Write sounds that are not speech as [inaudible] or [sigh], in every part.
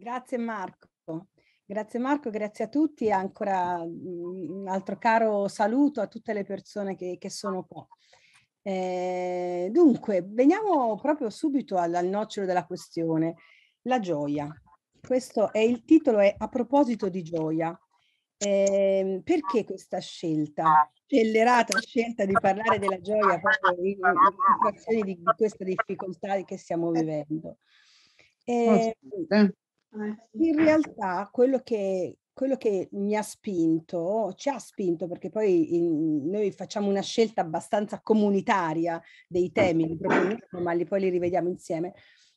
Grazie Marco. Grazie Marco, grazie a tutti e ancora mm, un altro caro saluto a tutte le persone che, che sono qua. Eh, dunque, veniamo proprio subito al, al nocciolo della questione, la gioia. Questo è il titolo, è a proposito di gioia. Eh, perché questa scelta, scellerata scelta di parlare della gioia proprio in, in situazioni di, di questa difficoltà che stiamo vivendo? Eh, eh, in realtà quello che, quello che mi ha spinto, ci ha spinto, perché poi in, noi facciamo una scelta abbastanza comunitaria dei temi, li proponiamo, ma li poi li rivediamo insieme,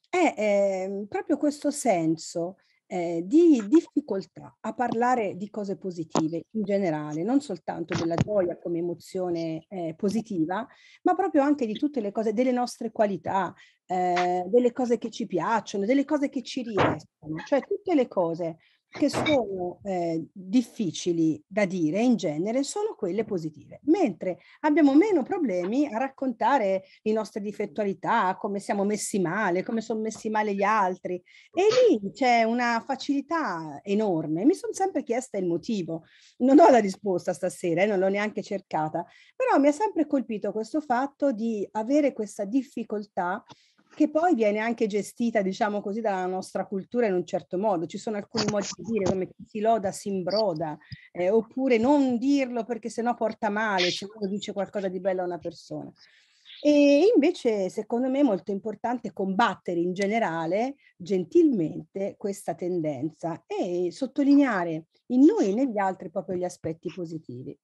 è eh, proprio questo senso eh, di difficoltà a parlare di cose positive in generale, non soltanto della gioia come emozione eh, positiva, ma proprio anche di tutte le cose, delle nostre qualità, eh, delle cose che ci piacciono, delle cose che ci riescono, cioè tutte le cose che sono eh, difficili da dire in genere sono quelle positive, mentre abbiamo meno problemi a raccontare le nostre difettualità, come siamo messi male, come sono messi male gli altri. E lì c'è una facilità enorme. Mi sono sempre chiesta il motivo. Non ho la risposta stasera e eh, non l'ho neanche cercata, però mi ha sempre colpito questo fatto di avere questa difficoltà che poi viene anche gestita, diciamo così, dalla nostra cultura in un certo modo. Ci sono alcuni modi di dire come chi si loda si imbroda, eh, oppure non dirlo perché sennò porta male se uno dice qualcosa di bello a una persona. E invece, secondo me, è molto importante combattere in generale, gentilmente, questa tendenza e sottolineare in noi e negli altri proprio gli aspetti positivi.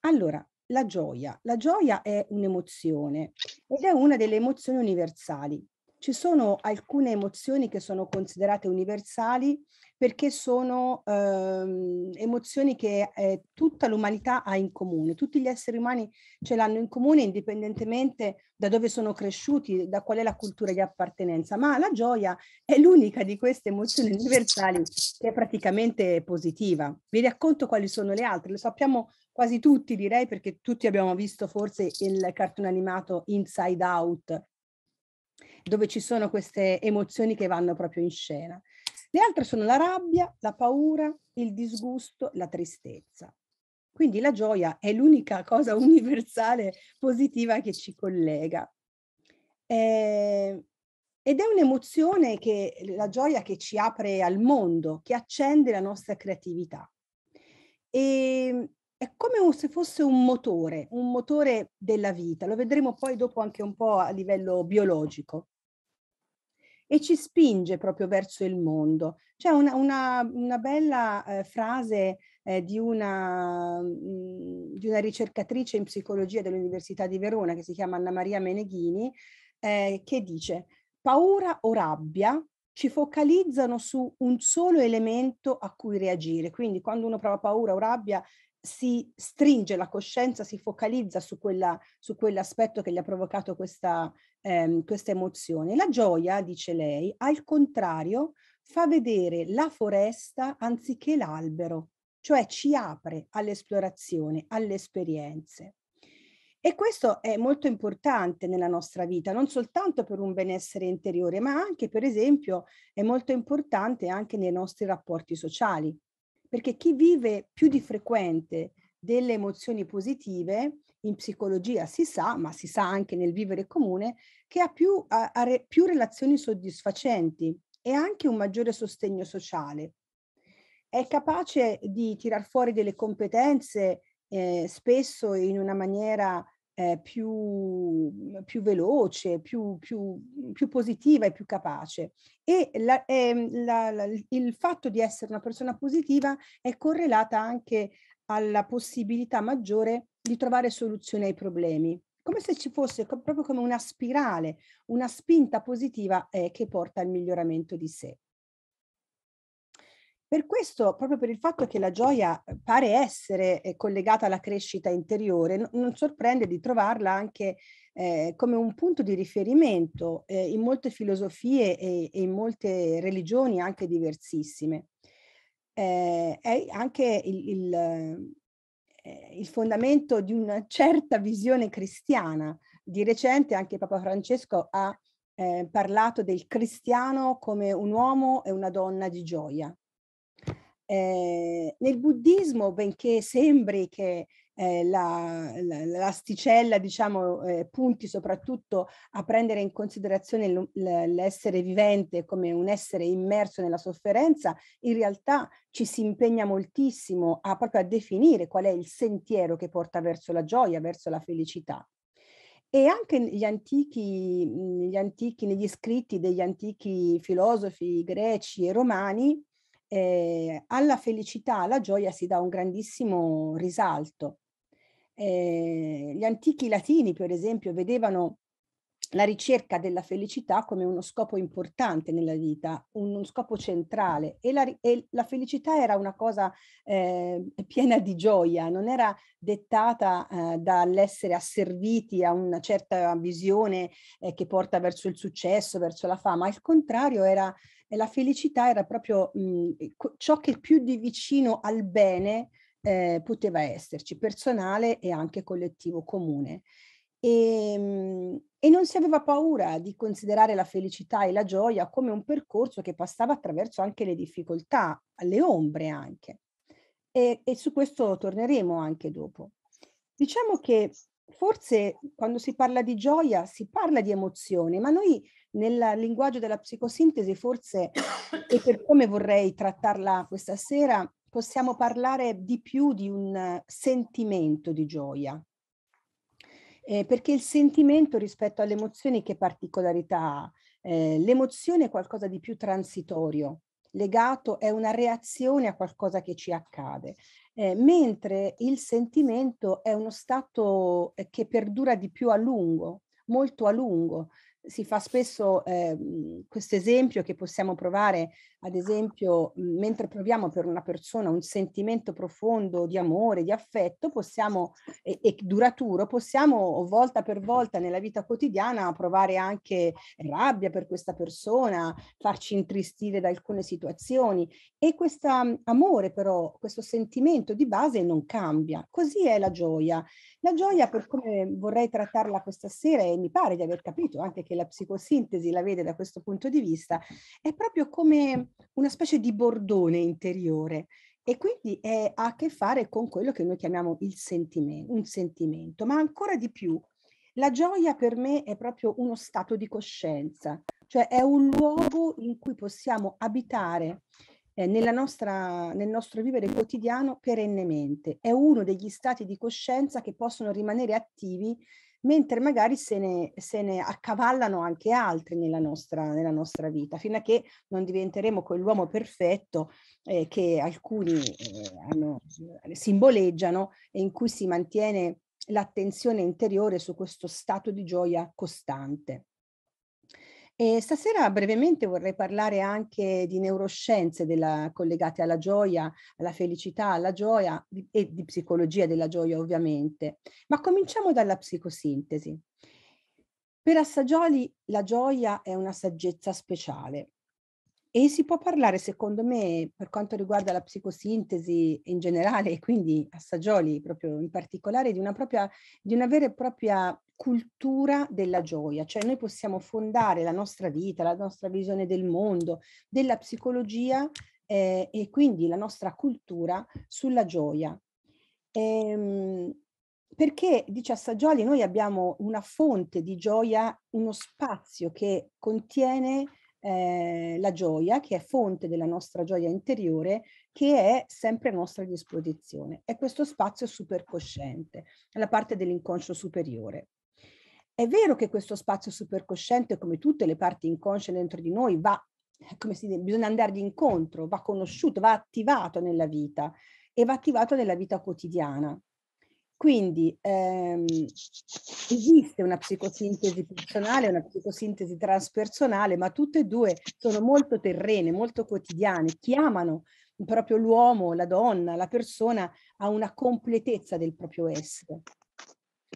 Allora, la gioia. La gioia è un'emozione ed è una delle emozioni universali. Ci sono alcune emozioni che sono considerate universali perché sono ehm, emozioni che eh, tutta l'umanità ha in comune, tutti gli esseri umani ce l'hanno in comune indipendentemente da dove sono cresciuti, da qual è la cultura di appartenenza, ma la gioia è l'unica di queste emozioni universali che è praticamente positiva. Vi racconto quali sono le altre, lo sappiamo quasi tutti direi, perché tutti abbiamo visto forse il cartone animato Inside Out, dove ci sono queste emozioni che vanno proprio in scena. Le altre sono la rabbia, la paura, il disgusto, la tristezza. Quindi la gioia è l'unica cosa [laughs] universale positiva che ci collega. Eh, ed è un'emozione che la gioia che ci apre al mondo, che accende la nostra creatività. E ehm, è come se fosse un motore, un motore della vita, lo vedremo poi dopo anche un po' a livello biologico, e ci spinge proprio verso il mondo. C'è una, una, una bella eh, frase eh, di, una, mh, mm, di, una, ricercatrice in psicologia dell'Università di Verona che si chiama Anna Maria Meneghini, eh, che dice paura o rabbia ci focalizzano su un solo elemento a cui reagire. Quindi quando uno prova paura o rabbia si stringe la coscienza, si focalizza su, quella, su quell'aspetto che gli ha provocato questa, ehm, questa emozione. La gioia, dice lei, al contrario, fa vedere la foresta anziché l'albero, cioè ci apre all'esplorazione, alle esperienze. E questo è molto importante nella nostra vita, non soltanto per un benessere interiore, ma anche, per esempio, è molto importante anche nei nostri rapporti sociali perché chi vive più di frequente delle emozioni positive, in psicologia si sa, ma si sa anche nel vivere comune, che ha più, ha, ha re, più relazioni soddisfacenti e anche un maggiore sostegno sociale. È capace di tirar fuori delle competenze eh, spesso in una maniera eh, più, più, veloce, più, più, più, positiva e più capace. E la, eh, la, la, il fatto di essere una persona positiva è correlata anche alla possibilità maggiore di trovare soluzioni ai problemi come se ci fosse co- proprio come una spirale, una spinta positiva eh, che porta al miglioramento di sé. Per questo, proprio per il fatto che la gioia eh, pare essere eh, collegata alla crescita interiore, non sorprende di trovarla anche eh, come un punto di riferimento eh, in molte filosofie e, e, in molte religioni anche diversissime. Eh, è anche il, il, eh, il fondamento di una certa visione cristiana. Di recente anche Papa Francesco ha eh, parlato del cristiano come un uomo e una donna di gioia. Ehm, nel buddismo, benché sembri che eh, la, la, l'asticella diciamo, eh, punti soprattutto a prendere in considerazione l'essere vivente come un essere immerso nella sofferenza, in realtà ci si impegna moltissimo a, proprio a definire qual è il sentiero che porta verso la gioia, verso la felicità. E anche gli antichi, mhmm, gli antichi, negli scritti degli antichi filosofi greci e romani, eh, alla felicità, alla gioia si dà un grandissimo risalto. Eh, gli antichi latini, per esempio, vedevano la ricerca della felicità come uno scopo importante nella vita, uno scopo centrale e la, e la felicità era una cosa eh, [laughs] piena di gioia, non era dettata eh, dall'essere asserviti a una certa visione eh, che porta verso il successo, verso la fama, al contrario era e la felicità era proprio mh, mhmm, ciò che più di vicino al bene eh, poteva esserci, personale e anche collettivo comune. E, ehm, e, non si aveva paura di considerare la felicità e la gioia come un percorso che passava attraverso anche le difficoltà, le ombre anche. E, e su questo torneremo anche dopo. Diciamo che forse quando si parla di gioia si parla di emozione, ma noi nel linguaggio della psicosintesi forse, e per come vorrei trattarla questa sera, possiamo parlare di più di un sentimento di gioia. Eh, perché il sentimento rispetto alle emozioni che particolarità ha? Eh, l'emozione è qualcosa di più transitorio, legato è una reazione a qualcosa che ci accade, eh, mentre il sentimento è uno stato eh, che perdura di più a lungo, molto a lungo, si fa spesso eh, questo esempio che possiamo provare ad esempio, mhmm, mentre proviamo per una persona un sentimento profondo di amore, di affetto, possiamo, e, e duraturo, possiamo volta per volta nella vita quotidiana provare anche rabbia per questa persona, farci intristire da alcune situazioni. E questo mhmm, amore, però, questo sentimento di base non cambia. Così è la gioia. La gioia, per come vorrei trattarla questa sera, e mi pare di aver capito anche che la psicosintesi la vede da questo punto di vista, è proprio come una specie di bordone interiore e quindi è, ha a che fare con quello che noi chiamiamo il sentimento, un sentimento, ma ancora di più la gioia per me è proprio uno stato di coscienza, cioè è un luogo in cui possiamo abitare eh, nostra, nel nostro vivere quotidiano perennemente. È uno degli stati di coscienza che possono rimanere attivi mentre magari se ne, se ne accavallano anche altri nella nostra, nella nostra, vita, fino a che non diventeremo quell'uomo perfetto eh, che alcuni eh, hanno, eh, simboleggiano e in cui si mantiene l'attenzione interiore su questo stato di gioia costante. E stasera brevemente vorrei parlare anche di neuroscienze della, collegate alla gioia, alla felicità, alla gioia e di psicologia della gioia ovviamente, ma cominciamo dalla psicosintesi. Per Assagioli la gioia è una saggezza speciale e si può parlare secondo me per quanto riguarda la psicosintesi in generale e quindi Assagioli proprio in particolare di una, propria, di una vera e propria cultura della gioia, cioè noi possiamo fondare la nostra vita, la nostra visione del mondo, della psicologia eh, e quindi la nostra cultura sulla gioia. Ehm, perché, dice Assaggioli, noi abbiamo una fonte di gioia, uno spazio che contiene eh, la gioia, che è fonte della nostra gioia interiore, che è sempre a nostra disposizione. È questo spazio supercosciente, la parte dell'inconscio superiore. È vero che questo spazio supercosciente, come tutte le parti inconsce dentro di noi, va, come si dice, bisogna andargli incontro, va conosciuto, va attivato nella vita e va attivato nella vita quotidiana. Quindi ehm, esiste una psicosintesi personale e una psicosintesi transpersonale, ma tutte e due sono molto terrene, molto quotidiane, chiamano proprio l'uomo, la donna, la persona a una completezza del proprio essere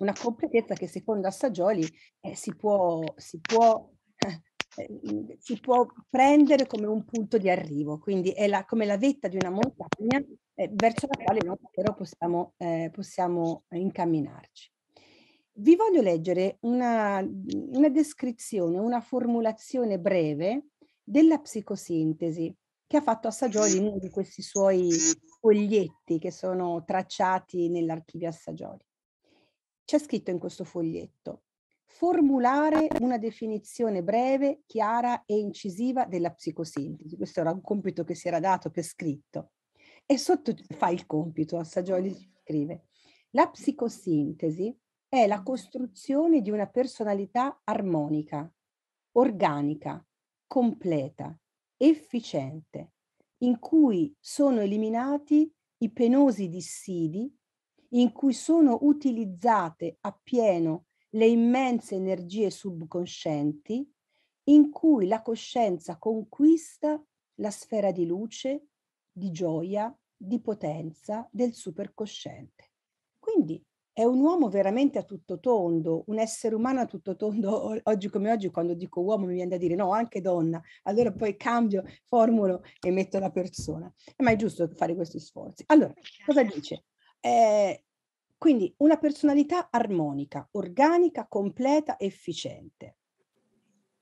una completezza che secondo Assagioli eh, si, può, si, può, [laughs] eh, si, può, prendere come un punto di arrivo, quindi è la, come la vetta di una montagna eh, verso la quale noi però possiamo, eh, possiamo incamminarci. Vi voglio leggere una, una descrizione, una formulazione breve della psicosintesi che ha fatto Assagioli in uno di questi suoi foglietti che sono tracciati nell'archivio Assagioli. C'è scritto in questo foglietto formulare una definizione breve, chiara e incisiva della psicosintesi. Questo era un compito che si era dato per scritto. E sotto fa il compito, a Sagioli scrive, la psicosintesi è la costruzione di una personalità armonica, organica, completa, efficiente, in cui sono eliminati i penosi dissidi in cui sono utilizzate appieno le immense energie subconscienti, in cui la coscienza conquista la sfera di luce, di gioia, di potenza del supercosciente. Quindi è un uomo veramente a tutto tondo, un essere umano a tutto tondo, [laughs] oggi come oggi quando dico uomo mi viene da dire no, anche donna, allora mm. poi cambio, formulo e metto la persona, ma è giusto fare questi sforzi. Allora, certo. cosa dice? Eh, quindi una personalità armonica, organica, completa, efficiente.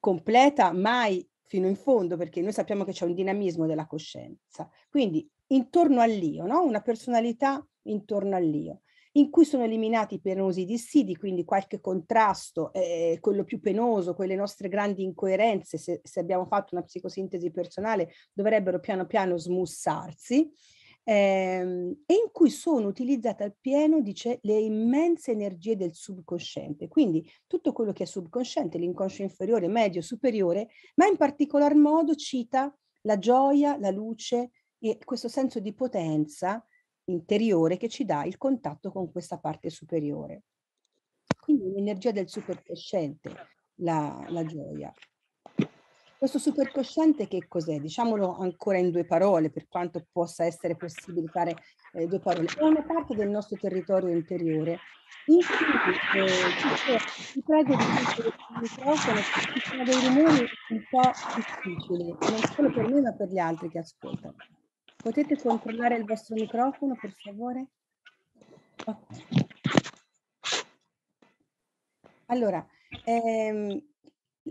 Completa mai fino in fondo, perché noi sappiamo che c'è un dinamismo della coscienza. Quindi intorno all'io, no? una personalità intorno all'io, in cui sono eliminati i penosi dissidi, quindi qualche contrasto, eh, quello più penoso, quelle nostre grandi incoerenze, se, se abbiamo fatto una psicosintesi personale, dovrebbero piano piano smussarsi ehm, e in cui sono utilizzate al pieno, dice, le immense energie del subconsciente. Quindi tutto quello che è subconsciente, l'inconscio inferiore, medio, superiore, ma in particolar modo cita la gioia, la luce e questo senso di potenza interiore che ci dà il contatto con questa parte superiore. Quindi l'energia del superconsciente, la, la gioia. Questo supercosciente che cos'è? Diciamolo ancora in due parole, per quanto possa essere possibile fare eh, due parole. È una parte del nostro territorio interiore in cui eh, ti prego di chiudere il microfono, ci sono dei rumori un po' difficili, non solo per me ma per gli altri che ascoltano. Potete controllare il vostro microfono, per favore? Okay. Allora, ehm,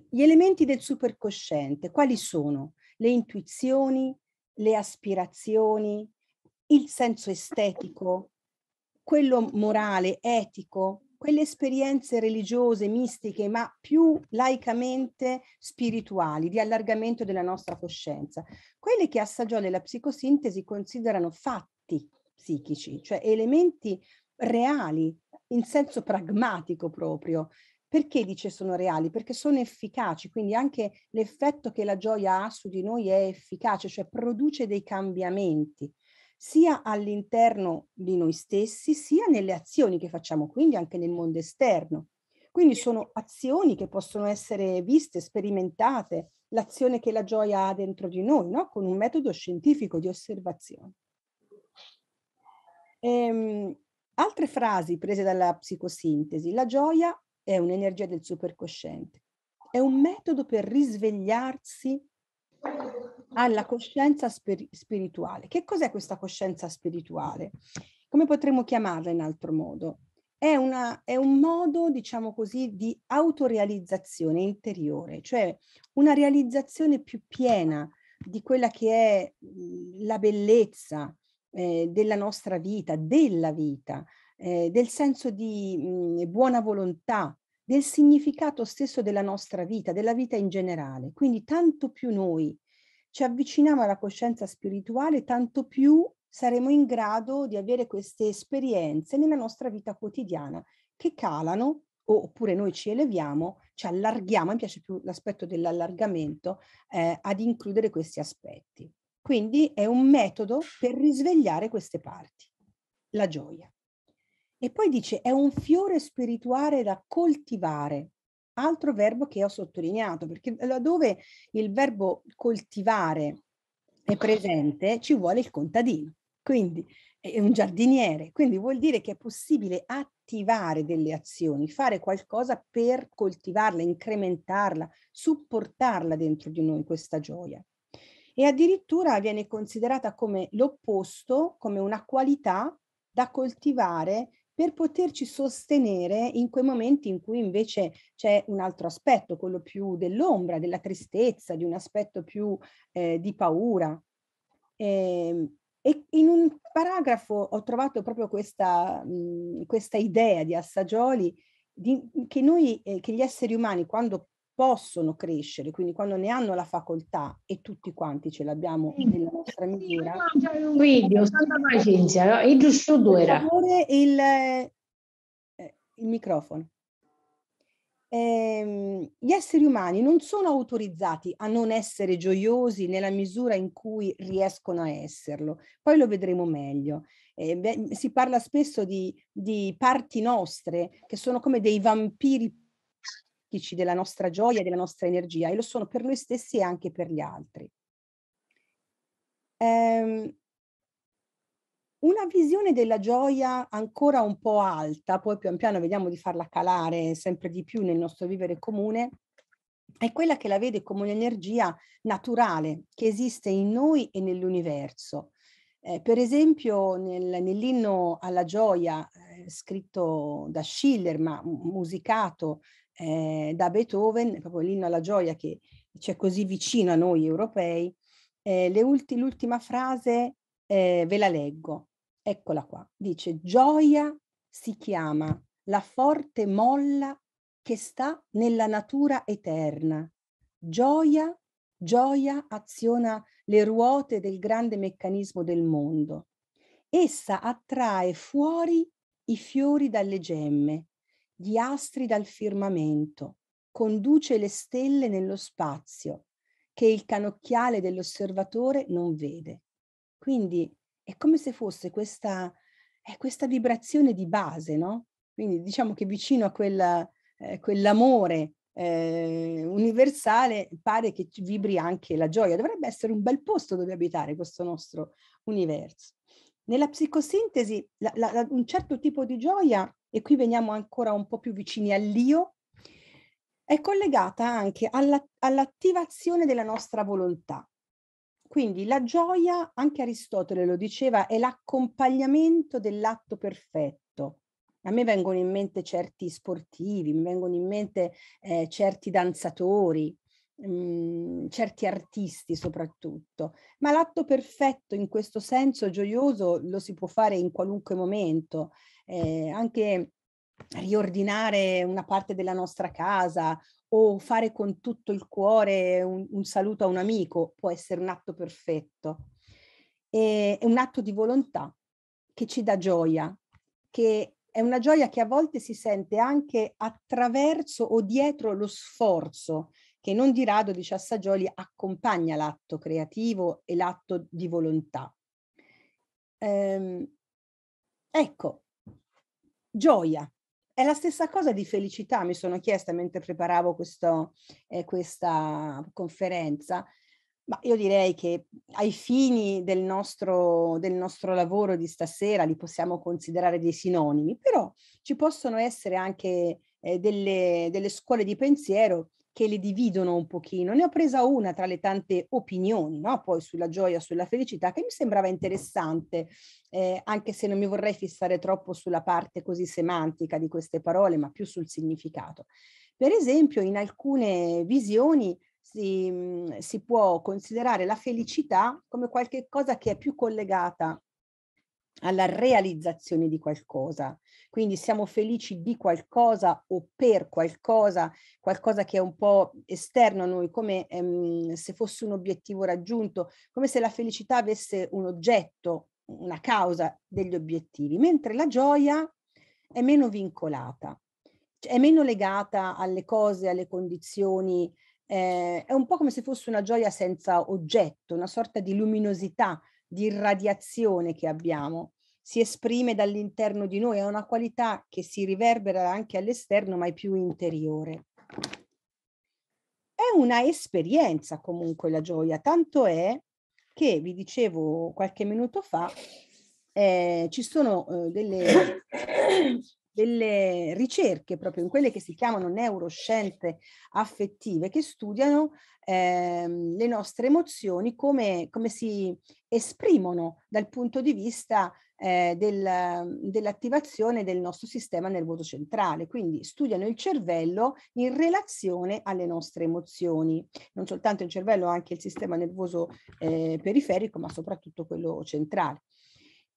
gli elementi del supercosciente quali sono? Le intuizioni, le aspirazioni, il senso estetico, quello morale, etico, quelle esperienze religiose, mistiche, ma più laicamente spirituali, di allargamento della nostra coscienza. Quelli che a Sagione la psicosintesi considerano fatti psichici, cioè elementi reali, in senso pragmatico proprio, perché dice sono reali? Perché sono efficaci, quindi anche l'effetto che la gioia ha su di noi è efficace, cioè produce dei cambiamenti sia all'interno di noi stessi, sia nelle azioni che facciamo, quindi anche nel mondo esterno. Quindi sono azioni che possono essere viste, sperimentate, l'azione che la gioia ha dentro di noi, no? con un metodo scientifico di osservazione. Ehm, altre frasi prese dalla psicosintesi. La gioia è un'energia del supercosciente. È un metodo per risvegliarsi alla coscienza spir- spirituale. Che cos'è questa coscienza spirituale? Come potremmo chiamarla in altro modo? È, una, è, un modo, diciamo così, di autorealizzazione interiore, cioè una realizzazione più piena di quella che è mhmm, la bellezza eh, della nostra vita, della vita, eh, del senso di mh, mhmm, buona volontà, del significato stesso della nostra vita, della vita in generale. Quindi tanto più noi ci avviciniamo alla coscienza spirituale, tanto più saremo in grado di avere queste esperienze nella nostra vita quotidiana che calano oppure noi ci eleviamo, ci allarghiamo, mi piace più l'aspetto dell'allargamento, eh, ad includere questi aspetti. Quindi è un metodo per risvegliare queste parti, la gioia. E poi dice è un fiore spirituale da coltivare, altro verbo che ho sottolineato, perché laddove il verbo coltivare è presente ci vuole il contadino, quindi è un giardiniere, quindi vuol dire che è possibile attivare delle azioni, fare qualcosa per coltivarla, incrementarla, supportarla dentro di noi questa gioia. E addirittura viene considerata come l'opposto, come una qualità da coltivare per poterci sostenere in quei momenti in cui invece c'è un altro aspetto, quello più dell'ombra, della tristezza, di un aspetto più eh, di paura. E, ehm, e in un paragrafo ho trovato proprio questa, mh, mhmm, questa idea di Assagioli di, che noi, eh, che gli esseri umani, quando possono crescere, quindi quando ne hanno la facoltà e tutti quanti ce l'abbiamo nella nostra misura. Video, santa pazienza, è giusto due. Per favore il, eh, il microfono. Eh, gli esseri umani non sono autorizzati a non essere gioiosi nella misura in cui riescono a esserlo, poi lo vedremo meglio. Eh, beh, si parla spesso di, di parti nostre che sono come dei vampiri portici della nostra gioia, e della nostra energia e lo sono per noi stessi e anche per gli altri. Ehm, una visione della gioia ancora un po' alta, poi pian piano vediamo di farla calare sempre di più nel nostro vivere comune, è quella che la vede come un'energia naturale che esiste in noi e nell'universo. Eh, per esempio nel, nell'inno alla gioia eh, scritto da Schiller ma musicato eh, da Beethoven, proprio l'inno alla gioia che c'è così vicino a noi europei, eh, ulti, l'ultima frase eh, ve la leggo, eccola qua, dice gioia si chiama la forte molla che sta nella natura eterna. Gioia, gioia aziona le ruote del grande meccanismo del mondo. Essa attrae fuori i fiori dalle gemme gli astri dal firmamento, conduce le stelle nello spazio che il canocchiale dell'osservatore non vede. Quindi è come se fosse questa, è questa vibrazione di base, no? Quindi diciamo che vicino a quella, eh, quell'amore eh, universale pare che vibri anche la gioia. Dovrebbe essere un bel posto dove abitare questo nostro universo. Nella psicosintesi la, la, un certo tipo di gioia e qui veniamo ancora un po' più vicini all'io, è collegata anche alla, all'attivazione della nostra volontà. Quindi la gioia, anche Aristotele lo diceva, è l'accompagnamento dell'atto perfetto. A me vengono in mente certi sportivi, mi vengono in mente eh, certi danzatori, mh, mm, certi artisti soprattutto, ma l'atto perfetto in questo senso gioioso lo si può fare in qualunque momento eh, anche riordinare una parte della nostra casa o fare con tutto il cuore un, un saluto a un amico può essere un atto perfetto. E, è un atto di volontà che ci dà gioia, che è una gioia che a volte si sente anche attraverso o dietro lo sforzo che non di rado, dice Assagioli, accompagna l'atto creativo e l'atto di volontà. Ehm, ecco, Gioia. È la stessa cosa di felicità, mi sono chiesta mentre preparavo questo, eh, questa conferenza. Ma io direi che ai fini del nostro, del nostro, lavoro di stasera li possiamo considerare dei sinonimi, però ci possono essere anche eh, delle, delle, scuole di pensiero che le dividono un pochino. Ne ho presa una tra le tante opinioni, no? poi sulla gioia, sulla felicità, che mi sembrava interessante, eh, anche se non mi vorrei fissare troppo sulla parte così semantica di queste parole, ma più sul significato. Per esempio, in alcune visioni si, mm, si può considerare la felicità come qualcosa che è più collegata alla realizzazione di qualcosa. Quindi siamo felici di qualcosa o per qualcosa, qualcosa che è un po' esterno a noi, come ehm, se fosse un obiettivo raggiunto, come se la felicità avesse un oggetto, una causa degli obiettivi, mentre la gioia è meno vincolata, cioè è meno legata alle cose, alle condizioni, eh, è un po' come se fosse una gioia senza oggetto, una sorta di luminosità di irradiazione che abbiamo si esprime dall'interno di noi, è una qualità che si riverbera anche all'esterno, ma è più interiore. È una esperienza comunque la gioia, tanto è che vi dicevo qualche minuto fa, eh, ci sono eh, delle delle ricerche proprio in quelle che si chiamano neuroscienze affettive che studiano ehm, le nostre emozioni come, come, si esprimono dal punto di vista eh, del, dell'attivazione del nostro sistema nervoso centrale. Quindi studiano il cervello in relazione alle nostre emozioni, non soltanto il cervello, anche il sistema nervoso eh, periferico, ma soprattutto quello centrale.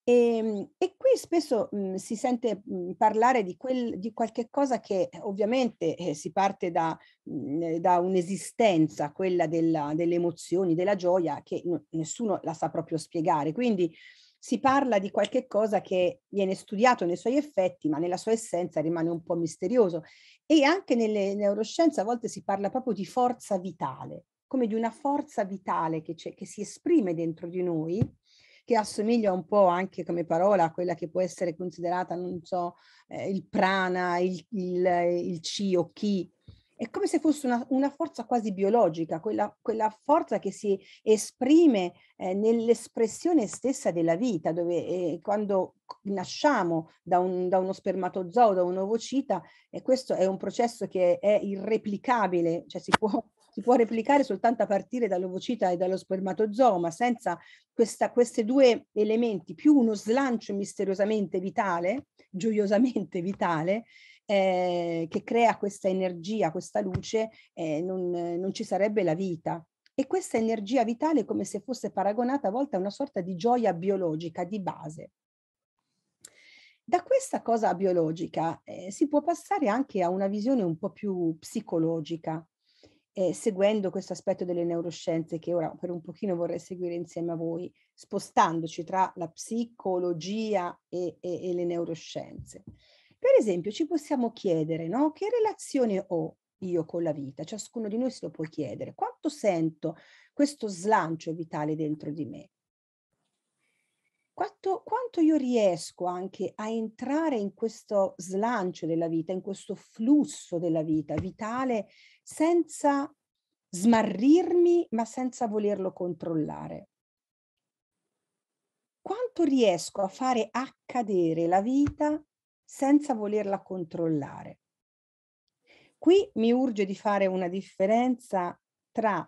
E, ehm, e, qui spesso mh, mhmm, si sente mh, mhmm, parlare di, quel, di, qualche cosa che eh, ovviamente eh, si parte da, mh, mhmm, da un'esistenza, quella della, delle emozioni, della gioia, che n- nessuno la sa proprio spiegare. Quindi si parla di qualche cosa che viene studiato nei suoi effetti, ma nella sua essenza rimane un po' misterioso. E anche nelle neuroscienze a volte si parla proprio di forza vitale, come di una forza vitale che, che si esprime dentro di noi che assomiglia un po' anche come parola a quella che può essere considerata, non so, eh, il prana, il, il, il chi o chi, è come se fosse una, una forza quasi biologica, quella, quella, forza che si esprime eh, nell'espressione stessa della vita, dove eh, quando nasciamo da, un, da, uno spermatozoo, da un ovocita, e questo è un processo che è irreplicabile, cioè si può si può replicare soltanto a partire dall'ovocita e dallo spermatozoma, senza questa, questi due elementi, più uno slancio misteriosamente vitale, gioiosamente vitale, eh, che crea questa energia, questa luce, eh, non, non ci sarebbe la vita. E questa energia vitale è come se fosse paragonata a volte a una sorta di gioia biologica di base. Da questa cosa biologica eh, si può passare anche a una visione un po' più psicologica, eh, seguendo questo aspetto delle neuroscienze che ora per un pochino vorrei seguire insieme a voi, spostandoci tra la psicologia e, e, e le neuroscienze. Per esempio ci possiamo chiedere no? che relazione ho io con la vita, ciascuno di noi se lo può chiedere, quanto sento questo slancio vitale dentro di me quanto, quanto io riesco anche a entrare in questo slancio della vita, in questo flusso della vita vitale, senza smarrirmi, ma senza volerlo controllare. Quanto riesco a fare accadere la vita senza volerla controllare? Qui mi urge di fare una differenza tra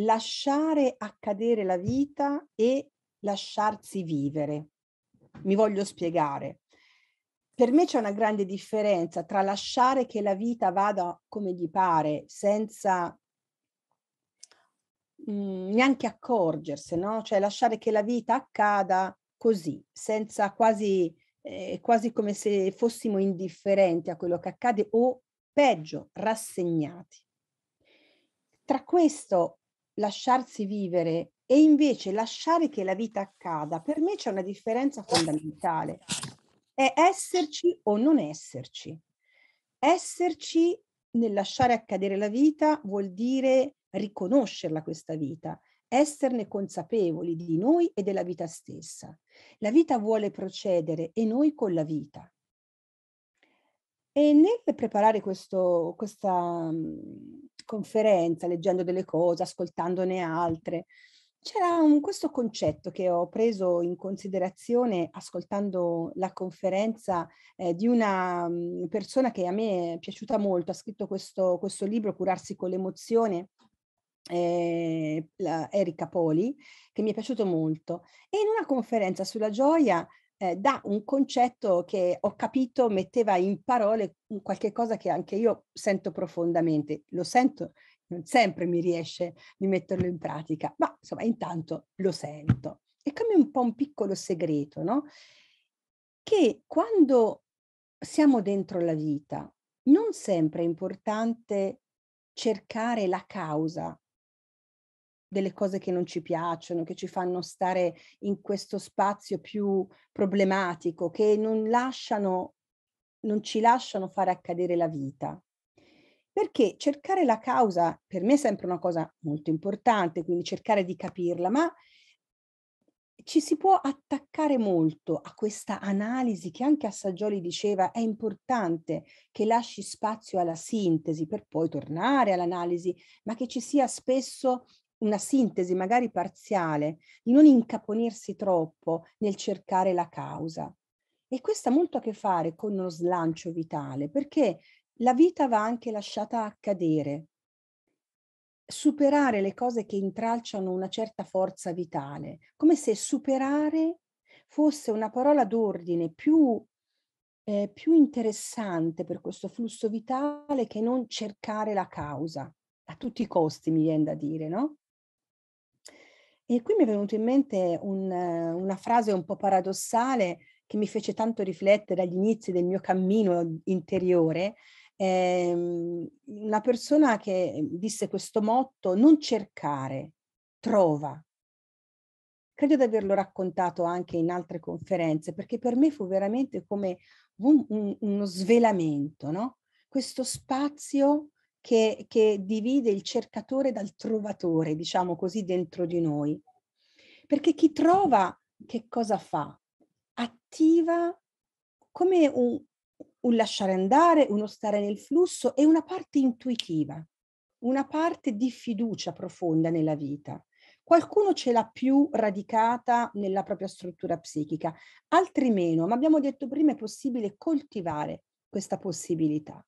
lasciare accadere la vita e lasciarsi vivere. Mi voglio spiegare. Per me c'è una grande differenza tra lasciare che la vita vada come gli pare, senza mh, mm, neanche accorgersi, no? Cioè lasciare che la vita accada così, senza quasi, eh, quasi come se fossimo indifferenti a quello che accade o peggio, rassegnati. Tra questo lasciarsi vivere e invece lasciare che la vita accada, per me c'è una differenza fondamentale. È esserci o non esserci. Esserci nel lasciare accadere la vita vuol dire riconoscerla questa vita, esserne consapevoli di noi e della vita stessa. La vita vuole procedere e noi con la vita. E nel preparare questo, questa mm, conferenza, leggendo delle cose, ascoltandone altre, c'era un, questo concetto che ho preso in considerazione ascoltando la conferenza eh, di una mm, persona che a me è piaciuta molto, ha scritto questo, questo libro Curarsi con l'emozione, eh, Erika Poli, che mi è piaciuto molto. E in una conferenza sulla gioia eh, da un concetto che ho capito metteva in parole qualche cosa che anche io sento profondamente, lo sento non sempre mi riesce di metterlo in pratica, ma insomma intanto lo sento. È come un po' un piccolo segreto, no? Che quando siamo dentro la vita, non sempre è importante cercare la causa delle cose che non ci piacciono, che ci fanno stare in questo spazio più problematico, che non lasciano, non ci lasciano fare accadere la vita perché cercare la causa per me è sempre una cosa molto importante, quindi cercare di capirla, ma ci si può attaccare molto a questa analisi che anche Assaggioli diceva è importante che lasci spazio alla sintesi per poi tornare all'analisi, ma che ci sia spesso una sintesi magari parziale, di non incaponirsi troppo nel cercare la causa. E questo ha molto a che fare con uno slancio vitale, perché la vita va anche lasciata accadere. Superare le cose che intralciano una certa forza vitale, come se superare fosse una parola d'ordine più, eh, più interessante per questo flusso vitale che non cercare la causa, a tutti i costi mi viene da dire, no? E qui mi è venuta in mente un, una frase un po' paradossale che mi fece tanto riflettere agli inizi del mio cammino interiore, ehm, una persona che disse questo motto, non cercare, trova. Credo di averlo raccontato anche in altre conferenze, perché per me fu veramente come un, un, uno svelamento, no? Questo spazio che, che divide il cercatore dal trovatore, diciamo così, dentro di noi. Perché chi trova, che cosa fa? Attiva come un, un lasciare andare, uno stare nel flusso e una parte intuitiva, una parte di fiducia profonda nella vita. Qualcuno ce l'ha più radicata nella propria struttura psichica, altri meno, ma abbiamo detto prima è possibile coltivare questa possibilità.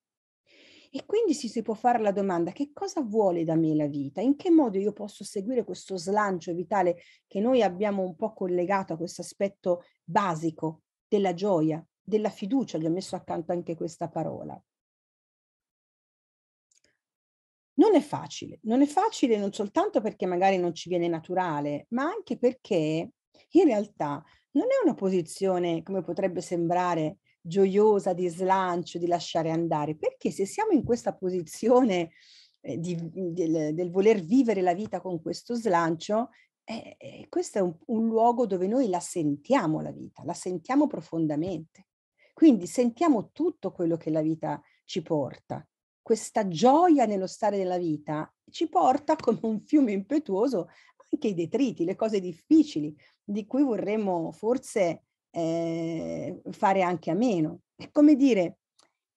E quindi si, si può fare la domanda che cosa vuole da me la vita? In che modo io posso seguire questo slancio vitale che noi abbiamo un po' collegato a questo aspetto basico della gioia, della fiducia, gli ho messo accanto anche questa parola. Non è facile, non è facile non soltanto perché magari non ci viene naturale, ma anche perché in realtà non è una posizione, come potrebbe sembrare, gioiosa, di slancio, di lasciare andare, perché se siamo in questa posizione eh, di, del, del, voler vivere la vita con questo slancio, eh, eh, questo è un, un luogo dove noi la sentiamo la vita, la sentiamo profondamente. Quindi sentiamo tutto quello che la vita ci porta. Questa gioia nello stare nella vita ci porta come un fiume impetuoso anche i detriti, le cose difficili di cui vorremmo forse eh, fare anche a meno. È come dire,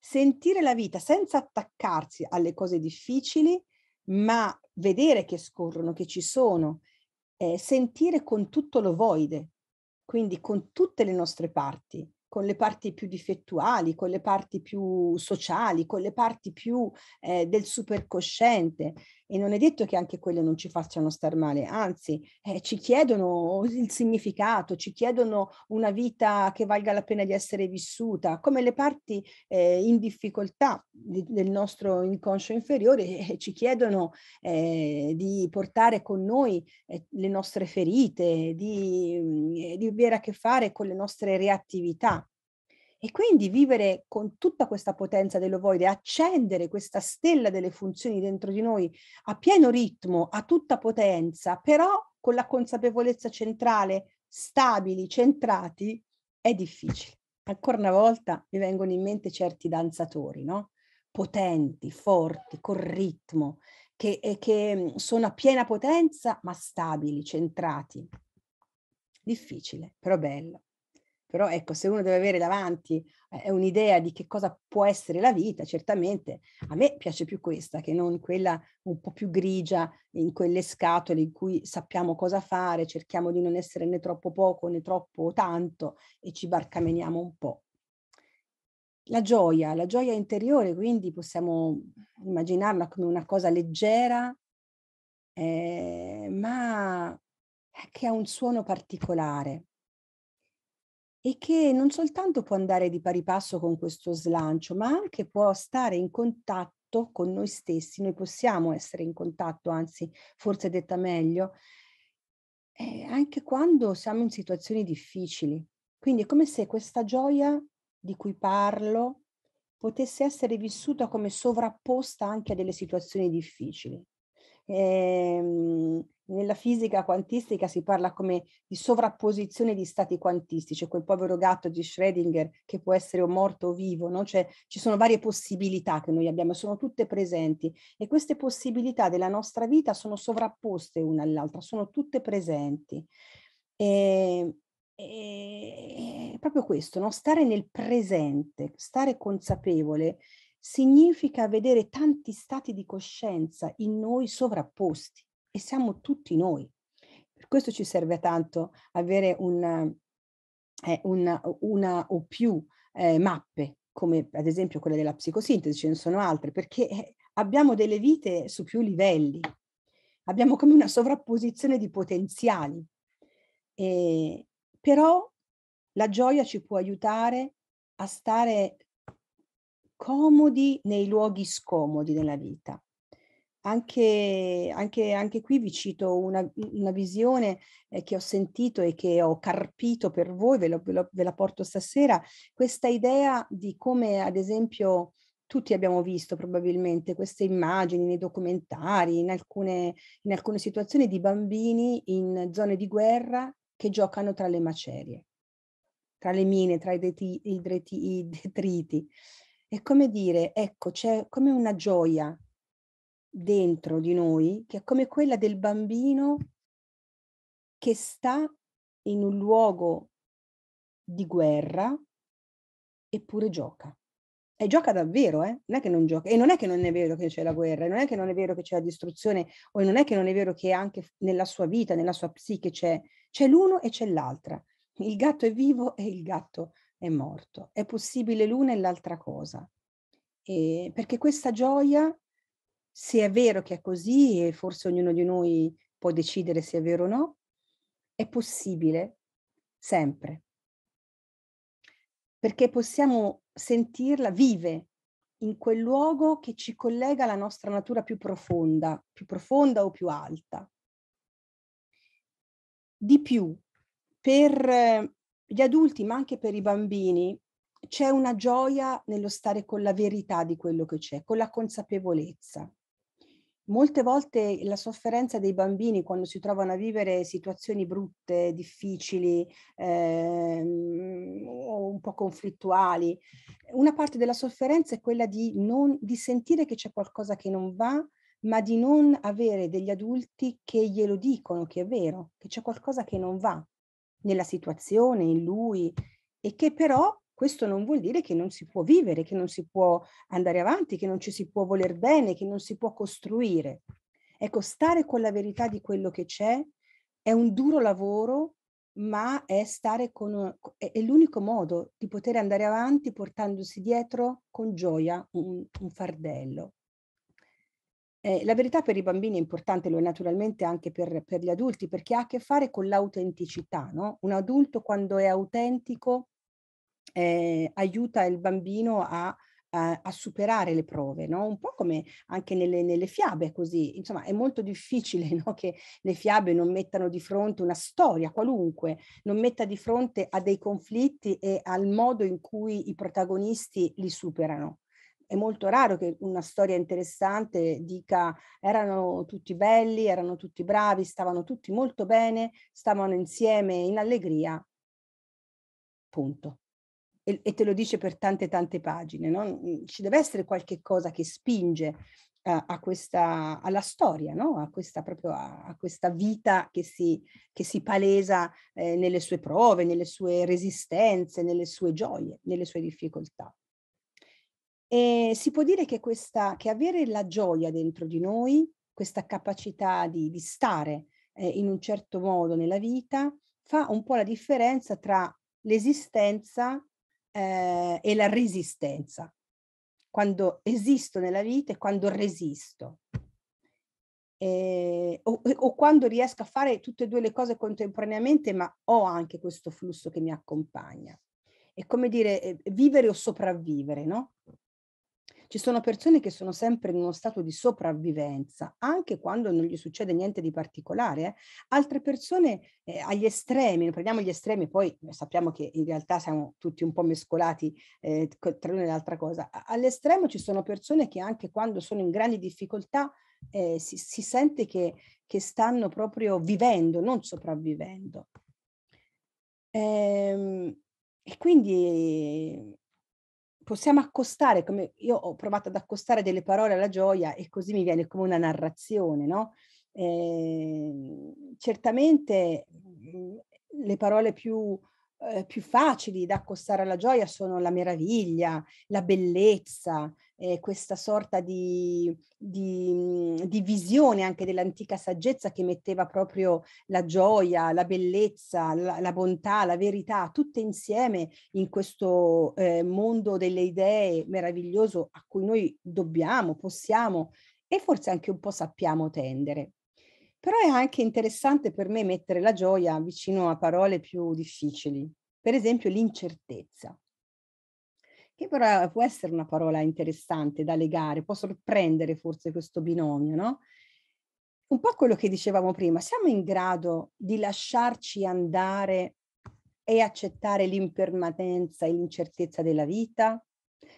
sentire la vita senza attaccarsi alle cose difficili, ma vedere che scorrono, che ci sono, eh, sentire con tutto l'ovoide, quindi con tutte le nostre parti, con le parti più difettuali, con le parti più sociali, con le parti più eh, del supercosciente e non è detto che anche quelle non ci facciano star male, anzi eh, ci chiedono il significato, ci chiedono una vita che valga la pena di essere vissuta, come le parti eh, in difficoltà di, del nostro inconscio inferiore [laughs] eh, ci chiedono eh, di portare con noi eh, le nostre ferite, di, mm, eh, di avere a che fare con le nostre reattività. E quindi vivere con tutta questa potenza dell'ovoide, accendere questa stella delle funzioni dentro di noi a pieno ritmo, a tutta potenza, però con la consapevolezza centrale, stabili, centrati, è difficile. Ancora una volta mi vengono in mente certi danzatori, no? Potenti, forti, col ritmo, che, che mhmm, sono a piena potenza ma stabili, centrati. Difficile, però bello. Però ecco, se uno deve avere davanti eh, un'idea di che cosa può essere la vita, certamente a me piace più questa che non quella un po' più grigia in quelle scatole in cui sappiamo cosa fare, cerchiamo di non essere né troppo poco né troppo tanto e ci barcameniamo un po' la gioia, la gioia interiore, quindi possiamo immaginarla come una cosa leggera, eh, ma eh, che ha un suono particolare e che non soltanto può andare di pari passo con questo slancio, ma anche può stare in contatto con noi stessi. Noi possiamo essere in contatto, anzi, forse detta meglio, eh, anche quando siamo in situazioni difficili. Quindi è come se questa gioia di cui parlo potesse essere vissuta come sovrapposta anche a delle situazioni difficili. Ehm, nella fisica quantistica si parla come di sovrapposizione di stati quantistici, quel povero gatto di Schrödinger che può essere o morto o vivo, no? cioè ci sono varie possibilità che noi abbiamo, sono tutte presenti e queste possibilità della nostra vita sono sovrapposte una all'altra, sono tutte presenti. E, ehm, e, ehm, proprio questo, no? stare nel presente, stare consapevole significa vedere tanti stati di coscienza in noi sovrapposti e siamo tutti noi. Per questo ci serve tanto avere una, eh, una, una o più eh, mappe, come ad esempio quella della psicosintesi, ce ne sono altre, perché eh, abbiamo delle vite su più livelli, abbiamo come una sovrapposizione di potenziali. E, però la gioia ci può aiutare a stare comodi nei luoghi scomodi della vita. Anche, anche, anche, qui vi cito una, una visione eh, che ho sentito e che ho carpito per voi, ve, lo, ve, lo, ve, la porto stasera, questa idea di come ad esempio tutti abbiamo visto probabilmente queste immagini nei documentari, in alcune, in alcune situazioni di bambini in zone di guerra che giocano tra le macerie, tra le mine, tra i, deti, i, [laughs] detriti. È come dire, ecco, c'è come una gioia dentro di noi che è come quella del bambino che sta in un luogo di guerra eppure gioca. E gioca davvero, eh? non è che non gioca. E non è che non è vero che c'è la guerra, e non è che non è vero che c'è la distruzione, o non è che non è vero che anche nella sua vita, nella sua psiche c'è, c'è l'uno e c'è l'altra. Il gatto è vivo e il gatto è morto. È possibile l'una e l'altra cosa. E perché questa gioia se è vero che è così e forse ognuno di noi può decidere se è vero o no, è possibile sempre. Perché possiamo sentirla vive in quel luogo che ci collega alla nostra natura più profonda, più profonda o più alta. Di più, per gli adulti, ma anche per i bambini, c'è una gioia nello stare con la verità di quello che c'è, con la consapevolezza. Molte volte la sofferenza dei bambini quando si trovano a vivere situazioni brutte, difficili ehm, un po' conflittuali, una parte della sofferenza è quella di, non, di sentire che c'è qualcosa che non va, ma di non avere degli adulti che glielo dicono che è vero, che c'è qualcosa che non va nella situazione, in lui, e che però questo non vuol dire che non si può vivere, che non si può andare avanti, che non ci si può voler bene, che non si può costruire. Ecco, stare con la verità di quello che c'è è un duro lavoro, ma è, con, è l'unico modo di poter andare avanti portandosi dietro con gioia un, un fardello. Eh, la verità per i bambini è importante, lo è naturalmente anche per, per gli adulti, perché ha a che fare con l'autenticità. No? Un adulto quando è autentico eh, aiuta il bambino a, a, a superare le prove, no? un po' come anche nelle, nelle fiabe, così. Insomma, è molto difficile [laughs] no? che le fiabe non mettano di fronte una storia qualunque, non metta di fronte a dei conflitti e al modo in cui i protagonisti li superano è molto raro che una storia interessante dica erano tutti belli, erano tutti bravi, stavano tutti molto bene, stavano insieme in allegria. Punto e, e te lo dice per tante tante pagine, no? ci deve essere qualche cosa che spinge a, a questa, alla storia, no? a, questa, proprio a, a questa vita che si, che si palesa eh, nelle sue prove, nelle sue resistenze, nelle sue gioie, nelle sue difficoltà. E si può dire che, questa, che avere la gioia dentro di noi, questa capacità di, di stare eh, in un certo modo nella vita, fa un po' la differenza tra l'esistenza eh, è la resistenza. Quando esisto nella vita e quando resisto. Eh, o, o, quando riesco a fare tutte e due le cose contemporaneamente, ma ho anche questo flusso che mi accompagna. È come dire eh, vivere o sopravvivere, no? Ci sono persone che sono sempre in uno stato di sopravvivenza, anche quando non gli succede niente di particolare. Eh. Altre persone eh, agli estremi, prendiamo gli estremi, poi eh, sappiamo che in realtà siamo tutti un po' mescolati eh, tra l'una e l'altra cosa. All'estremo ci sono persone che anche quando sono in grandi difficoltà eh, si, si, sente che, che, stanno proprio vivendo, non sopravvivendo. Ehm, e quindi possiamo accostare, come io ho provato ad accostare delle parole alla gioia e così mi viene come una narrazione, no? Eh, certamente mhmm, le parole più, eh, più facili da accostare alla gioia sono la meraviglia, la bellezza, eh, questa sorta di, di, mhmm, di, visione anche dell'antica saggezza che metteva proprio la gioia, la bellezza, la, la bontà, la verità, tutte insieme in questo eh, mondo delle idee meraviglioso a cui noi dobbiamo, possiamo e forse anche un po' sappiamo tendere. Però è anche interessante per me mettere la gioia vicino a parole più difficili, per esempio l'incertezza che però può essere una parola interessante da legare, può sorprendere forse questo binomio, no? Un po' quello che dicevamo prima, siamo in grado di lasciarci andare e accettare l'impermanenza e l'incertezza della vita?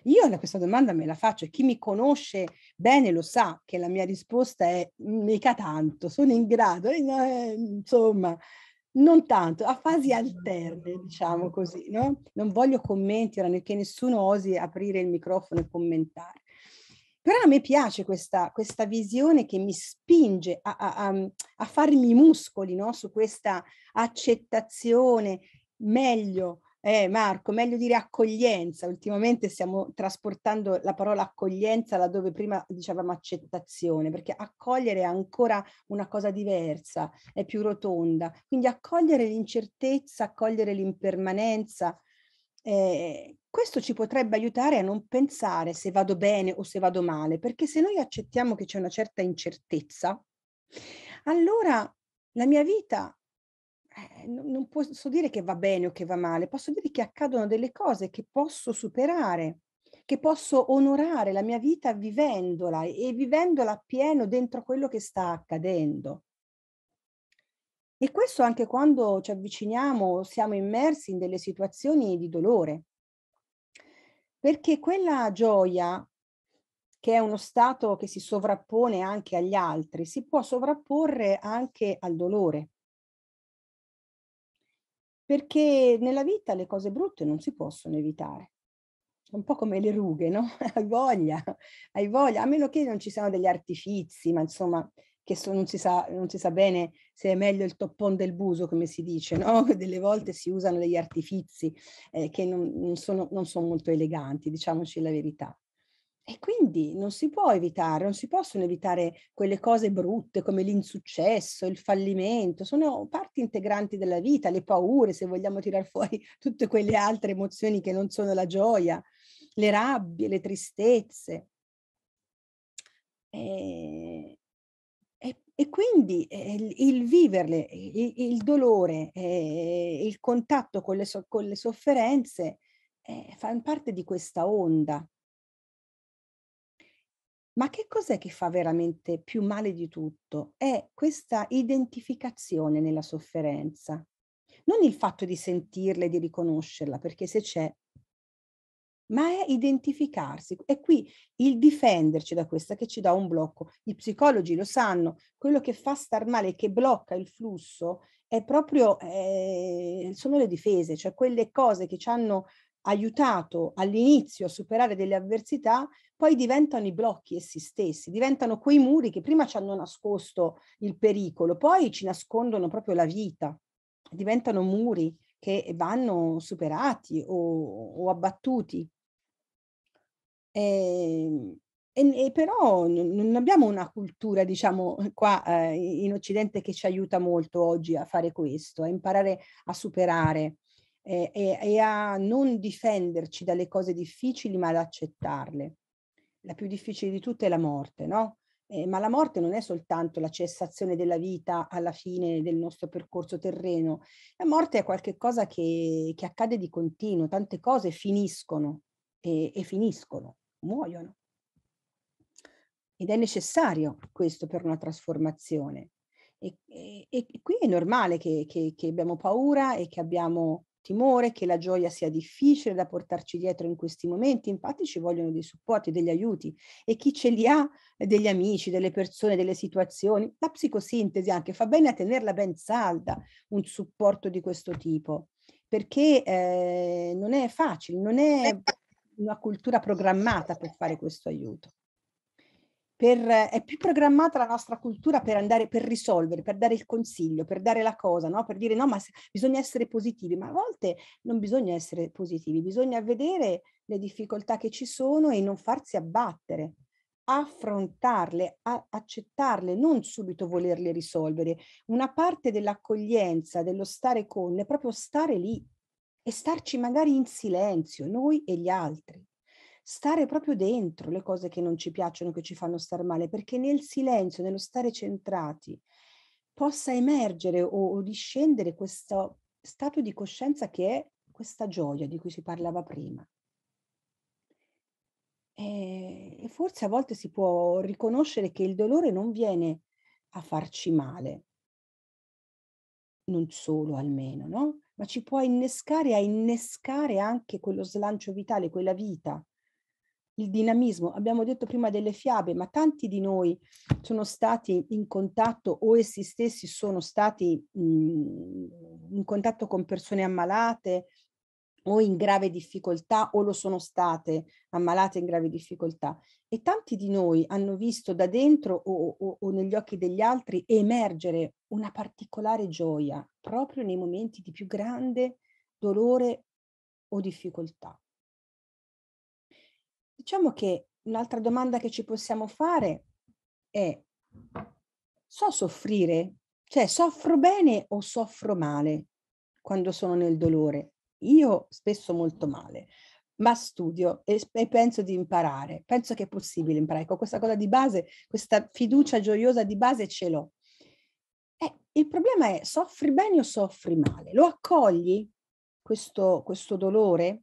Io questa domanda me la faccio e chi mi conosce bene lo sa che la mia risposta è mica tanto, sono in grado, eh, insomma, non tanto, a fasi alterne, diciamo così, no? Non voglio commenti, che nessuno osi aprire il microfono e commentare. Però a me piace questa, questa visione che mi spinge a, a, a mhmm, farmi muscoli no? su questa accettazione meglio, eh, Marco, meglio dire accoglienza. Ultimamente stiamo trasportando la parola accoglienza laddove prima dicevamo accettazione, perché accogliere è ancora una cosa diversa, è più rotonda. Quindi accogliere l'incertezza, accogliere l'impermanenza, eh, questo ci potrebbe aiutare a non pensare se vado bene o se vado male, perché se noi accettiamo che c'è una certa incertezza, allora la mia vita eh, non posso dire che va bene o che va male, posso dire che accadono delle cose che posso superare, che posso onorare la mia vita vivendola e vivendola appieno dentro quello che sta accadendo. E questo anche quando ci avviciniamo, siamo immersi in delle situazioni di dolore, perché quella gioia, che è uno stato che si sovrappone anche agli altri, si può sovrapporre anche al dolore perché nella vita le cose brutte non si possono evitare. Un po' come le rughe, no? [laughs] Hai voglia, hai voglia, a meno che non ci siano degli artifici, ma insomma, che so, non, si sa, non, si sa, bene se è meglio il toppon del buso, come si dice, no? [laughs] Delle volte si usano degli artifici eh, che non, non, sono, non sono molto eleganti, diciamoci la verità. E quindi non si può evitare, non si possono evitare quelle cose brutte come l'insuccesso, il fallimento, sono parti integranti della vita, le paure, se vogliamo tirar fuori [laughs] tutte quelle altre emozioni che non sono la gioia, le rabbie, le tristezze. E, ehm, e, e quindi ehm, il, il viverle, il, il dolore, ehm, il contatto con le, so, con le sofferenze eh, fanno parte di questa onda ma che cos'è che fa veramente più male di tutto? È questa identificazione nella sofferenza. Non il fatto di sentirla e di riconoscerla, perché se c'è, ma è identificarsi. È qui il difenderci da questa che ci dà un blocco. I psicologi lo sanno, quello che fa star male, che blocca il flusso, è proprio, eh, sono le difese, cioè quelle cose che ci hanno aiutato all'inizio a superare delle avversità, poi diventano i blocchi essi stessi, diventano quei muri che prima ci hanno nascosto il pericolo, poi ci nascondono proprio la vita, diventano muri che vanno superati o, o abbattuti. Ehm, e, e, e però non abbiamo una cultura, diciamo, [laughs] qua eh, in Occidente che ci aiuta molto oggi a fare questo, a imparare a superare eh, e, e a non difenderci dalle cose difficili, ma ad accettarle. La più difficile di tutte è la morte, no? Eh, ma la morte non è soltanto la cessazione della vita alla fine del nostro percorso terreno, la morte è qualcosa che, che accade di continuo, tante cose finiscono e, e, finiscono, muoiono. Ed è necessario questo per una trasformazione. E, e, e qui è normale che, che, che abbiamo paura e che abbiamo timore che la gioia sia difficile da portarci dietro in questi momenti, infatti ci vogliono dei supporti, degli aiuti e chi ce li ha, eh, degli amici, delle persone, delle situazioni, la psicosintesi anche fa bene a tenerla ben salda, un supporto di questo tipo, perché eh, non è facile, non è una cultura programmata per fare questo aiuto per, è più programmata la nostra cultura per andare, per risolvere, per dare il consiglio, per dare la cosa, no? per dire no, ma bisogna essere positivi, ma a volte non bisogna essere positivi, bisogna vedere le difficoltà che ci sono e non farsi abbattere affrontarle, accettarle, non subito volerle risolvere. Una parte dell'accoglienza, dello stare con, è proprio stare lì e starci magari in silenzio, noi e gli altri stare proprio dentro le cose che non ci piacciono, che ci fanno star male, perché nel silenzio, nello stare centrati, possa emergere o, o discendere questo stato di coscienza che è questa gioia di cui si parlava prima. E, eh, e forse a volte si può riconoscere che il dolore non viene a farci male, non solo almeno, no? ma ci può innescare a innescare anche quello slancio vitale, quella vita il dinamismo. Abbiamo detto prima delle fiabe, ma tanti di noi sono stati in contatto o essi stessi sono stati mh, mm, in contatto con persone ammalate o in grave difficoltà o lo sono state ammalate in grave difficoltà e tanti di noi hanno visto da dentro o, o, o negli occhi degli altri emergere una particolare gioia proprio nei momenti di più grande dolore o difficoltà. Diciamo che un'altra domanda che ci possiamo fare è so soffrire? Cioè soffro bene o soffro male quando sono nel dolore? Io spesso molto male, ma studio e, e penso di imparare, penso che è possibile imparare. Ecco, questa cosa di base, questa fiducia gioiosa di base ce l'ho. Eh, il problema è soffri bene o soffri male? Lo accogli questo, questo dolore?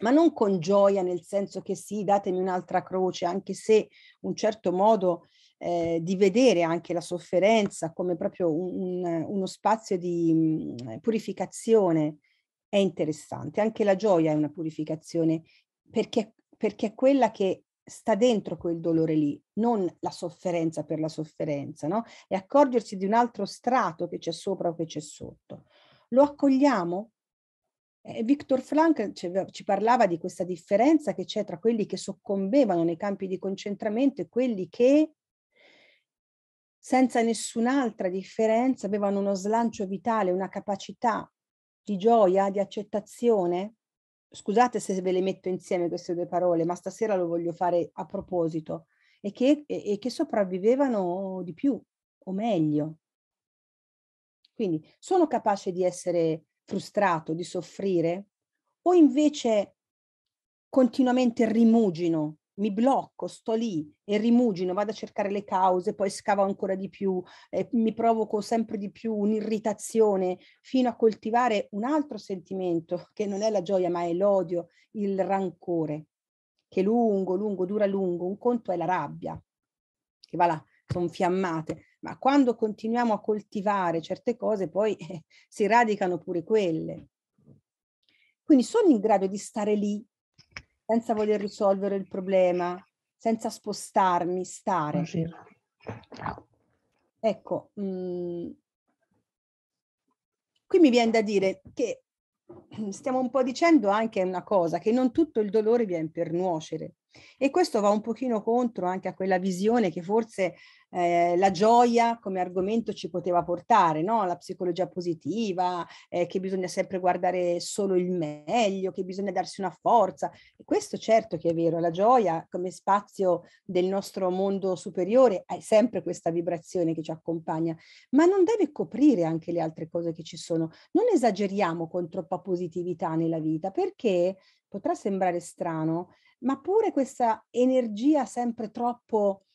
ma non con gioia nel senso che sì, datemi un'altra croce, anche se un certo modo eh, di vedere anche la sofferenza come proprio un, un, uno spazio di mm, purificazione è interessante. Anche la gioia è una purificazione perché, perché è quella che sta dentro quel dolore lì, non la sofferenza per la sofferenza, no? E accorgersi di un altro strato che c'è sopra o che c'è sotto. Lo accogliamo? Eh, Victor Frank ci parlava di questa differenza che c'è tra quelli che soccombevano nei campi di concentramento e quelli che senza nessun'altra differenza avevano uno slancio vitale, una capacità di gioia, di accettazione. Scusate se ve le metto insieme queste due parole, ma stasera lo voglio fare a proposito. E che, e, e che sopravvivevano di più, o meglio. Quindi sono capace di essere frustrato, di soffrire? O invece continuamente rimugino, mi blocco, sto lì e rimugino, vado a cercare le cause, poi scavo ancora di più, eh, mi provoco sempre di più un'irritazione fino a coltivare un altro sentimento che non è la gioia ma è l'odio, il rancore, che lungo, lungo, dura lungo. Un conto è la rabbia, che va là, sono fiammate ma quando continuiamo a coltivare certe cose poi eh, si radicano pure quelle. Quindi sono in grado di stare lì senza voler risolvere il problema, senza spostarmi, stare. Ecco, mh, mm, qui mi viene da dire che stiamo un po' dicendo anche una cosa, che non tutto il dolore viene per nuocere. E questo va un pochino contro anche a quella visione che forse eh, la gioia come argomento ci poteva portare, no? la psicologia positiva, eh, che bisogna sempre guardare solo il meglio, che bisogna darsi una forza. E questo certo che è vero, la gioia come spazio del nostro mondo superiore è sempre questa vibrazione che ci accompagna, ma non deve coprire anche le altre cose che ci sono. Non esageriamo con troppa positività nella vita perché potrà sembrare strano, ma pure questa energia sempre troppo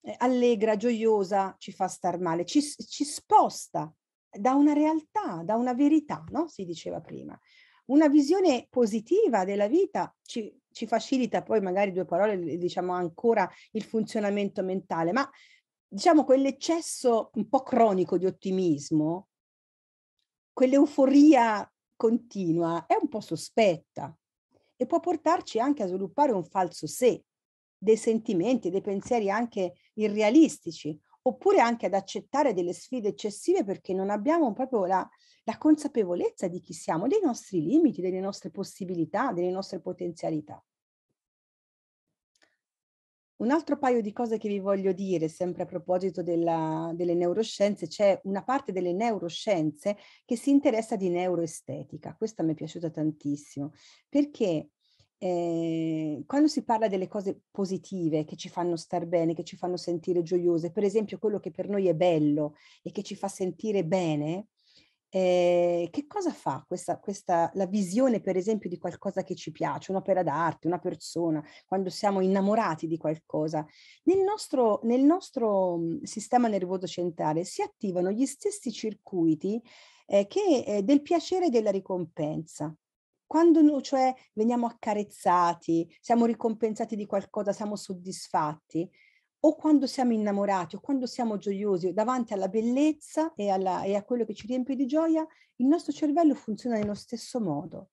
eh, allegra, gioiosa, ci fa star male, ci, ci sposta da una realtà, da una verità, no? si diceva prima. Una visione positiva della vita ci, ci facilita poi magari due parole, diciamo ancora il funzionamento mentale, ma diciamo quell'eccesso un po' cronico di ottimismo, quell'euforia continua è un po' sospetta, e può portarci anche a sviluppare un falso sé, dei sentimenti, dei pensieri anche irrealistici, oppure anche ad accettare delle sfide eccessive perché non abbiamo proprio la, la consapevolezza di chi siamo, dei nostri limiti, delle nostre possibilità, delle nostre potenzialità. Un altro paio di cose che vi voglio dire, sempre a proposito della, delle neuroscienze, c'è una parte delle neuroscienze che si interessa di neuroestetica. Questa mi è piaciuta tantissimo, perché eh, quando si parla delle cose positive che ci fanno star bene, che ci fanno sentire gioiose, per esempio quello che per noi è bello e che ci fa sentire bene, eh, che cosa fa questa, questa, la visione, per esempio, di qualcosa che ci piace, un'opera d'arte, una persona, quando siamo innamorati di qualcosa? Nel nostro, nel nostro mhmm, sistema nervoso centrale si attivano gli stessi circuiti eh, che, eh, del piacere e della ricompensa quando no, cioè veniamo accarezzati, siamo ricompensati di qualcosa, siamo soddisfatti, o quando siamo innamorati o quando siamo gioiosi davanti alla bellezza e, alla, e, a quello che ci riempie di gioia, il nostro cervello funziona nello stesso modo.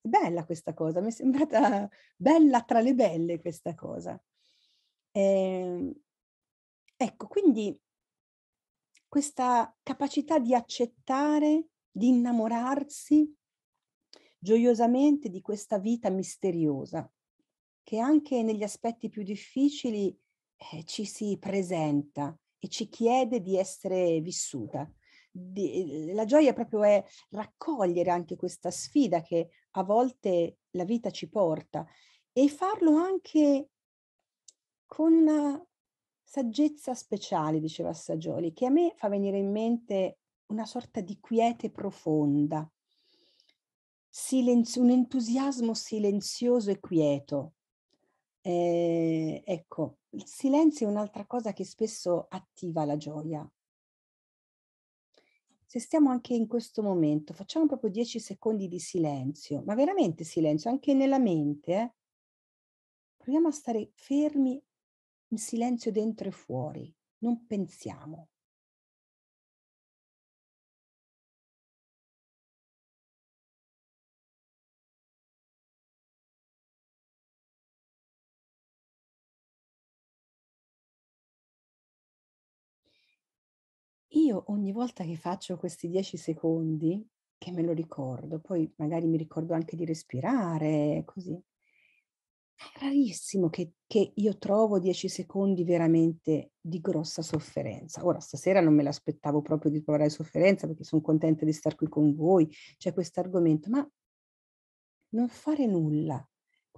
Bella questa cosa, mi è sembrata [laughs] bella tra le belle questa cosa. Eh, ecco, quindi questa capacità di accettare, di innamorarsi gioiosamente di questa vita misteriosa che anche negli aspetti più difficili eh, ci si presenta e ci chiede di essere vissuta. Di, la gioia proprio è raccogliere anche questa sfida che a volte la vita ci porta e farlo anche con una saggezza speciale, diceva Sagioli, che a me fa venire in mente una sorta di quiete profonda, Silenzi- un entusiasmo silenzioso e quieto, eh, ecco, il silenzio è un'altra cosa che spesso attiva la gioia. Se stiamo anche in questo momento, facciamo proprio dieci secondi di silenzio, ma veramente silenzio, anche nella mente. Eh? Proviamo a stare fermi in silenzio dentro e fuori, non pensiamo. io ogni volta che faccio questi 10 secondi, che me lo ricordo, poi magari mi ricordo anche di respirare, così, è rarissimo che, che io trovo 10 secondi veramente di grossa sofferenza. Ora, stasera non me l'aspettavo proprio di provare sofferenza perché sono contenta di star qui con voi, c'è questo argomento, ma non fare nulla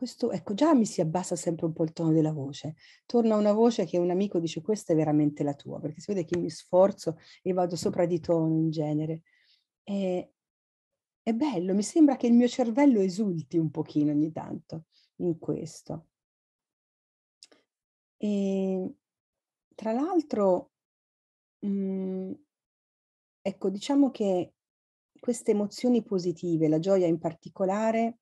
questo, ecco, già mi si abbassa sempre un po' il tono della voce. Torna una voce che un amico dice questa è veramente la tua, perché si vede che mi sforzo e vado sopra di tono in genere. E, è bello, mi sembra che il mio cervello esulti un pochino ogni tanto in questo. E tra l'altro, mh, mm, ecco, diciamo che queste emozioni positive, la gioia in particolare,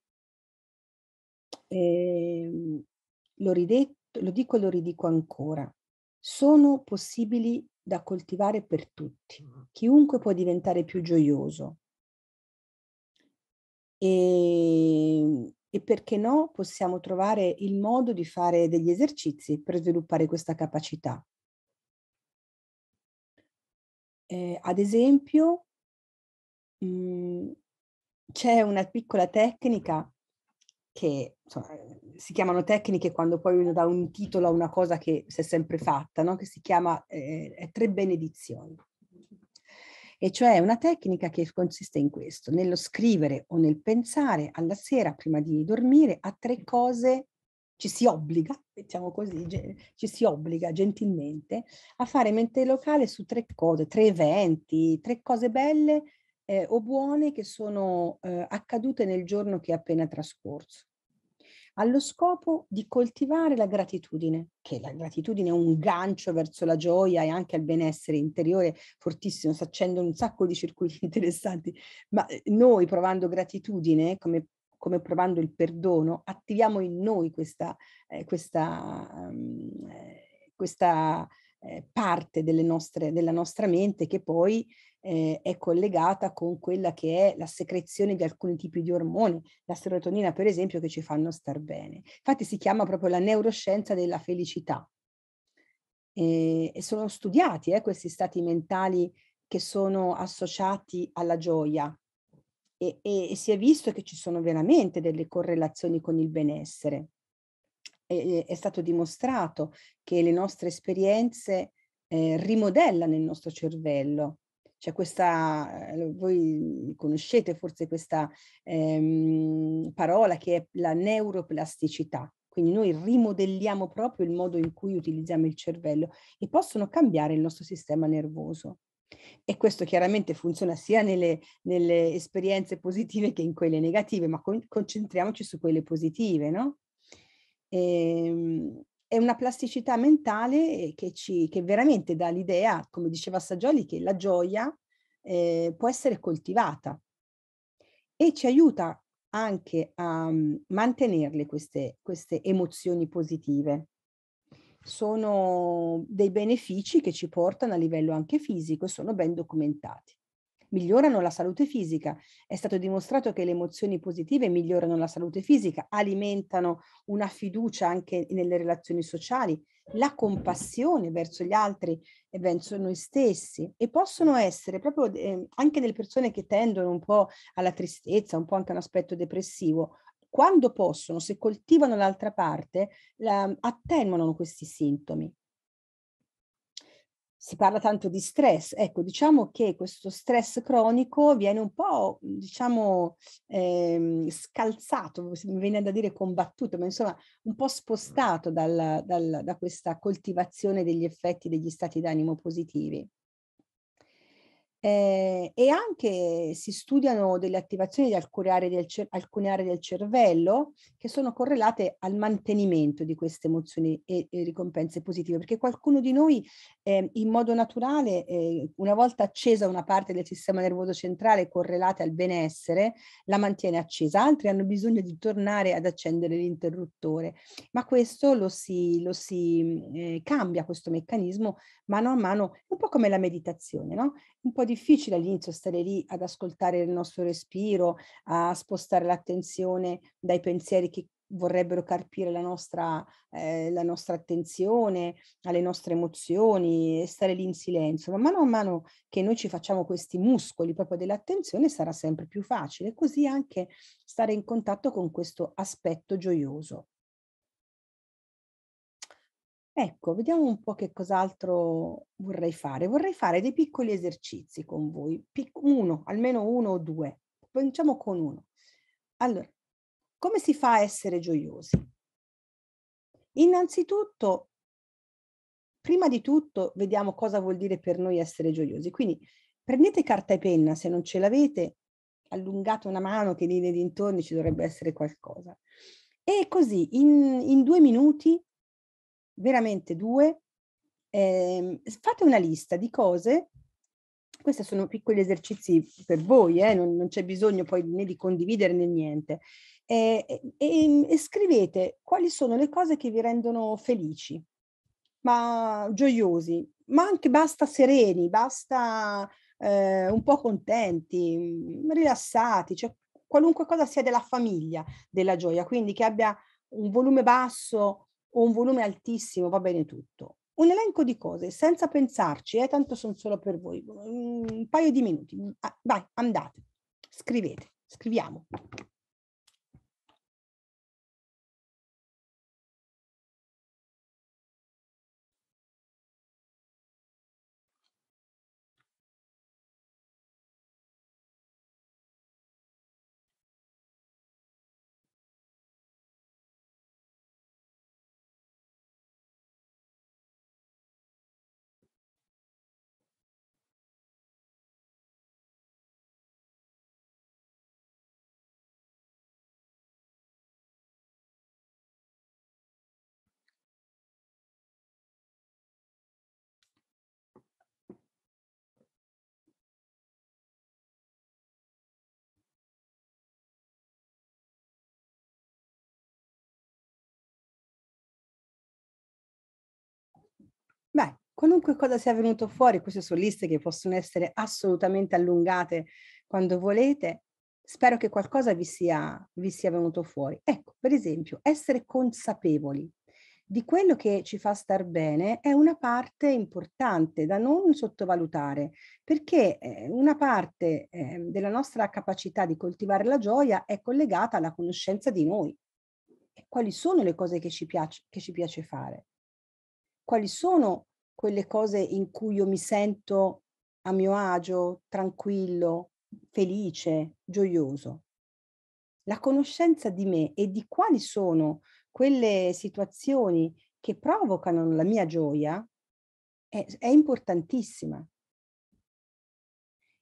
eh, l'ho ridetto, lo dico e lo ridico ancora, sono possibili da coltivare per tutti. Chiunque può diventare più gioioso. E, ehm, e perché no, possiamo trovare il modo di fare degli esercizi per sviluppare questa capacità. Eh, ad esempio, mh, mhmm, c'è una piccola tecnica che insomma, ehm, si chiamano tecniche quando poi uno dà un titolo a una cosa che si è sempre fatta, no? che si chiama eh, tre benedizioni. E cioè una tecnica che consiste in questo, nello scrivere o nel pensare alla sera prima di dormire a tre cose ci si obbliga, mettiamo così, ci si obbliga gentilmente a fare mente locale su tre cose, tre eventi, tre cose belle eh, o buone che sono eh, accadute nel giorno che è appena trascorso, allo scopo di coltivare la gratitudine, che la gratitudine è un gancio verso la gioia e anche al benessere interiore fortissimo, si accendono un sacco di circuiti [laughs] interessanti, ma eh, noi provando gratitudine come come provando il perdono, attiviamo in noi questa, eh, questa, um, questa eh, parte nostre, della nostra mente che poi eh, è collegata con quella che è la secrezione di alcuni tipi di ormoni, la serotonina per esempio, che ci fanno star bene. Infatti si chiama proprio la neuroscienza della felicità. E, e sono studiati eh, questi stati mentali che sono associati alla gioia, e, e, e, si è visto che ci sono veramente delle correlazioni con il benessere. E, è stato dimostrato che le nostre esperienze eh, rimodellano il nostro cervello c'è questa, eh, voi conoscete forse questa ehm, parola che è la neuroplasticità, quindi noi rimodelliamo proprio il modo in cui utilizziamo il cervello e possono cambiare il nostro sistema nervoso. E questo chiaramente funziona sia nelle, nelle esperienze positive che in quelle negative, ma con, concentriamoci su quelle positive, no? E, ehm, è una plasticità mentale eh, che, ci, che veramente dà l'idea, come diceva Saggioli, che la gioia eh, può essere coltivata e ci aiuta anche a mm, mantenerle queste, queste emozioni positive. Sono dei benefici che ci portano a livello anche fisico e sono ben documentati migliorano la salute fisica. È stato dimostrato che le emozioni positive migliorano la salute fisica, alimentano una fiducia anche nelle relazioni sociali, la compassione verso gli altri e verso noi stessi e possono essere proprio eh, anche delle persone che tendono un po' alla tristezza, un po' anche a un aspetto depressivo, quando possono, se coltivano l'altra parte, la, attenuano questi sintomi si parla tanto di stress, ecco diciamo che questo stress cronico viene un po' diciamo ehm, scalzato, mi viene da dire combattuto, ma insomma un po' spostato dal, dal, da questa coltivazione degli effetti degli stati d'animo positivi eh, e anche si studiano delle attivazioni di alcune aree, del alcune aree del cervello che sono correlate al mantenimento di queste emozioni e, e ricompense positive, perché qualcuno di noi eh, in modo naturale, eh, una volta accesa una parte del sistema nervoso centrale correlata al benessere, la mantiene accesa, altri hanno bisogno di tornare ad accendere l'interruttore, ma questo lo si, lo si mm, eh, cambia, questo meccanismo mano a mano, un po' come la meditazione, no? un po' difficile all'inizio stare lì ad ascoltare il nostro respiro, a spostare l'attenzione dai pensieri che vorrebbero carpire la nostra, eh, la nostra attenzione, alle nostre emozioni e stare lì in silenzio. Ma mano a mano che noi ci facciamo questi muscoli proprio dell'attenzione sarà sempre più facile, così anche stare in contatto con questo aspetto gioioso. Ecco, vediamo un po' che cos'altro vorrei fare. Vorrei fare dei piccoli esercizi con voi, Pic- uno, almeno uno o due. Cominciamo con uno. Allora, come si fa a essere gioiosi? Innanzitutto, prima di tutto, vediamo cosa vuol dire per noi essere gioiosi. Quindi prendete carta e penna se non ce l'avete, allungate una mano che lì nei dintorni ci dovrebbe essere qualcosa. E così, in, in due minuti veramente due, eh, fate una lista di cose, questi sono piccoli esercizi per voi, eh, non, non, c'è bisogno poi né di condividere né niente, eh, e scrivete quali sono le cose che vi rendono felici, ma gioiosi, ma anche basta sereni, basta eh, un po' contenti, mm, rilassati, cioè qualunque cosa sia della famiglia della gioia, quindi che abbia un volume basso o un volume altissimo, va bene tutto. Un elenco di cose senza pensarci, eh, tanto sono solo per voi, un paio di minuti. Mm, ah, vai, andate, scrivete, scriviamo. qualunque cosa sia venuto fuori, queste sono liste che possono essere assolutamente allungate quando volete, spero che qualcosa vi sia, vi sia venuto fuori. Ecco, per esempio, essere consapevoli di quello che ci fa star bene è una parte importante da non sottovalutare, perché eh, una parte ehm, della nostra capacità di coltivare la gioia è collegata alla conoscenza di noi. quali sono le cose che ci piace, che ci piace fare? Quali sono quelle cose in cui io mi sento a mio agio, tranquillo, felice, gioioso. La conoscenza di me e di quali sono quelle situazioni che provocano la mia gioia è, è importantissima.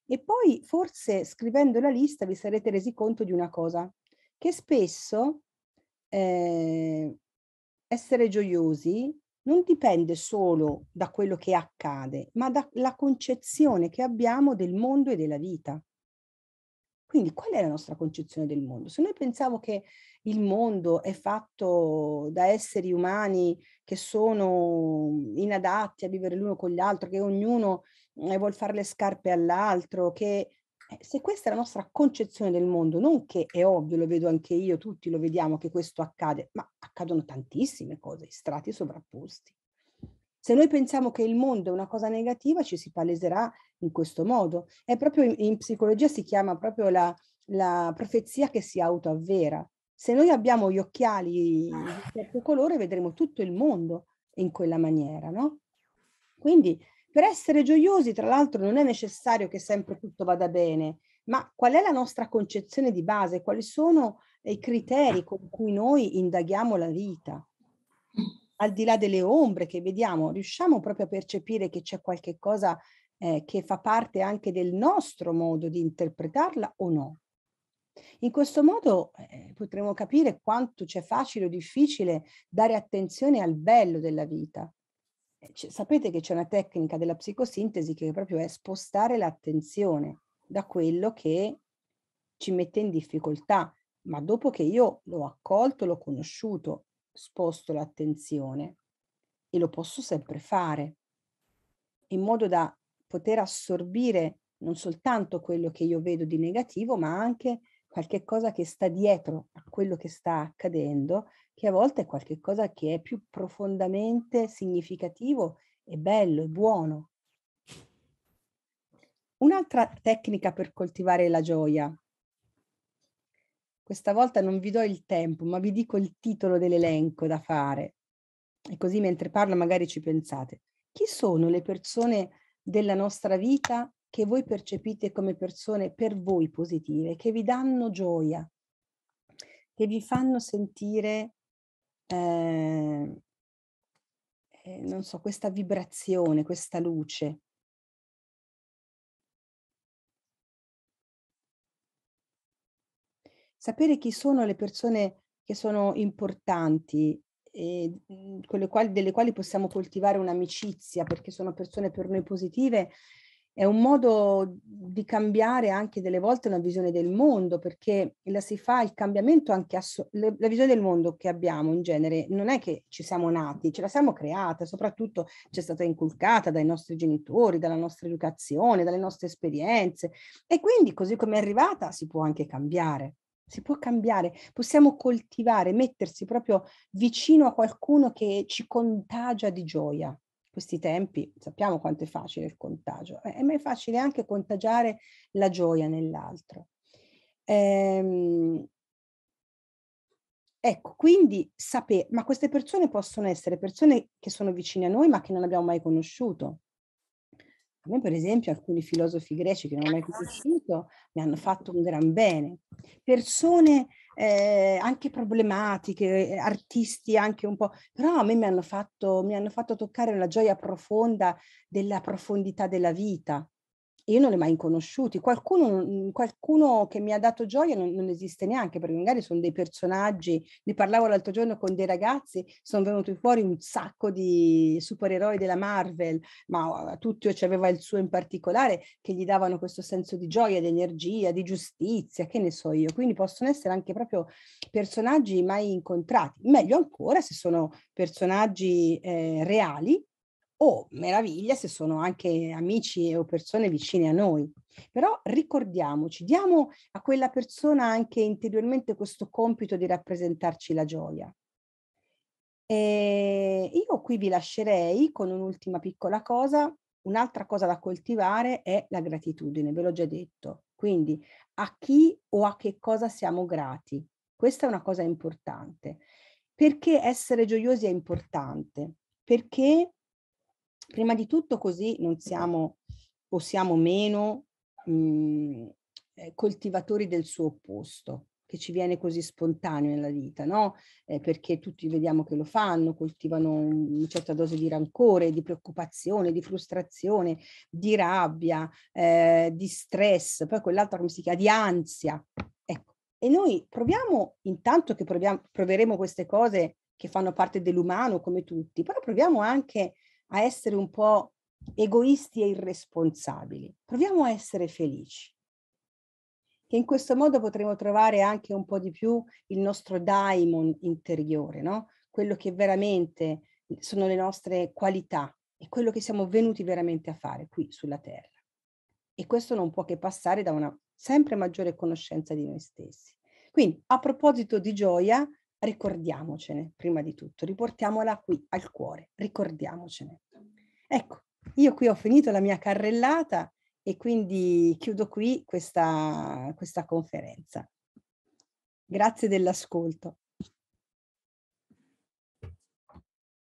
E poi forse scrivendo la lista vi sarete resi conto di una cosa, che spesso eh, essere gioiosi non dipende solo da quello che accade, ma dalla concezione che abbiamo del mondo e della vita. Quindi qual è la nostra concezione del mondo? Se noi pensiamo che il mondo è fatto da esseri umani che sono inadatti a vivere l'uno con l'altro, che ognuno eh, vuole fare le scarpe all'altro, che eh, se questa è la nostra concezione del mondo, non che è ovvio, lo vedo anche io, tutti lo vediamo che questo accade, ma accadono tantissime cose, strati sovrapposti. Se noi pensiamo che il mondo è una cosa negativa, ci si paleserà in questo modo. È proprio in, in psicologia si chiama proprio la, la profezia che si autoavvera. Se noi abbiamo gli occhiali di un certo colore, vedremo tutto il mondo in quella maniera, no? Quindi per essere gioiosi, tra l'altro, non è necessario che sempre tutto vada bene, ma qual è la nostra concezione di base? Quali sono eh, i criteri con cui noi indaghiamo la vita? Al di là delle ombre che vediamo, riusciamo proprio a percepire che c'è qualche cosa eh, che fa parte anche del nostro modo di interpretarla o no? In questo modo eh, potremo capire quanto c'è facile o difficile dare attenzione al bello della vita, eh, sapete che c'è una tecnica della psicosintesi che proprio è spostare l'attenzione da quello che ci mette in difficoltà, ma dopo che io l'ho accolto, l'ho conosciuto, sposto l'attenzione e lo posso sempre fare, in modo da poter assorbire non soltanto quello che io vedo di negativo, ma anche qualche cosa che sta dietro a quello che sta accadendo, che a volte è qualcosa che è più profondamente significativo e bello e buono. Un'altra tecnica per coltivare la gioia. Questa volta non vi do il tempo, ma vi dico il titolo dell'elenco da fare. E così mentre parlo magari ci pensate. Chi sono le persone della nostra vita che voi percepite come persone per voi positive, che vi danno gioia, che vi fanno sentire, eh, eh, non so, questa vibrazione, questa luce. Sapere chi sono le persone che sono importanti e mhmm, con le quali, delle quali possiamo coltivare un'amicizia perché sono persone per noi positive è un modo di cambiare anche delle volte una visione del mondo, perché la si fa il cambiamento anche asso- la visione del mondo che abbiamo in genere non è che ci siamo nati, ce la siamo creata, soprattutto ci è stata inculcata dai nostri genitori, dalla nostra educazione, dalle nostre esperienze e quindi così come è arrivata si può anche cambiare. Si può cambiare, possiamo coltivare, mettersi proprio vicino a qualcuno che ci contagia di gioia questi tempi sappiamo quanto è facile il contagio, eh, ma è facile anche contagiare la gioia nell'altro. Ehm, ecco, quindi sapere, ma queste persone possono essere persone che sono vicine a noi ma che non abbiamo mai conosciuto. A me, per esempio, alcuni filosofi greci che non ho mai ecco. conosciuto mi hanno fatto un gran bene. Persone eh, anche problematiche, eh, artisti anche un po', però a me mi hanno, fatto, mi hanno fatto toccare la gioia profonda della profondità della vita, io non li ho mai conosciuti, qualcuno, mhmm, qualcuno, che mi ha dato gioia non, non, esiste neanche, perché magari sono dei personaggi, ne parlavo l'altro giorno con dei ragazzi, sono venuti fuori un sacco di supereroi della Marvel, ma uhm, tutti cioè, aveva il suo in particolare, che gli davano questo senso di gioia, di energia, di giustizia, che ne so io, quindi possono essere anche proprio personaggi mai incontrati, meglio ancora se sono personaggi eh, reali o meraviglia se sono anche amici o persone vicine a noi. Però ricordiamoci, diamo a quella persona anche interiormente questo compito di rappresentarci la gioia. E io qui vi lascerei con un'ultima piccola cosa. Un'altra cosa da coltivare è la gratitudine, ve l'ho già detto. Quindi a chi o a che cosa siamo grati. Questa è una cosa importante. Perché essere gioiosi è importante? Perché Prima di tutto così non siamo o siamo meno mh, mhmm, eh, coltivatori del suo opposto, che ci viene così spontaneo nella vita, no? Eh, perché tutti vediamo che lo fanno, coltivano una certa dose di rancore, di preoccupazione, di frustrazione, di rabbia, eh, di stress, poi quell'altro come si chiama, di ansia. Ecco. E noi proviamo, intanto che proviamo, proveremo queste cose che fanno parte dell'umano come tutti, però proviamo anche a essere un po' egoisti e irresponsabili. Proviamo a essere felici, che in questo modo potremo trovare anche un po' di più il nostro daimon interiore, no? quello che veramente sono le nostre qualità e quello che siamo venuti veramente a fare qui sulla Terra. E questo non può che passare da una sempre maggiore conoscenza di noi stessi. Quindi, a proposito di gioia, ricordiamocene prima di tutto, riportiamola qui al cuore, ricordiamocene. Ecco, io qui ho finito la mia carrellata e quindi chiudo qui questa, questa conferenza. Grazie dell'ascolto.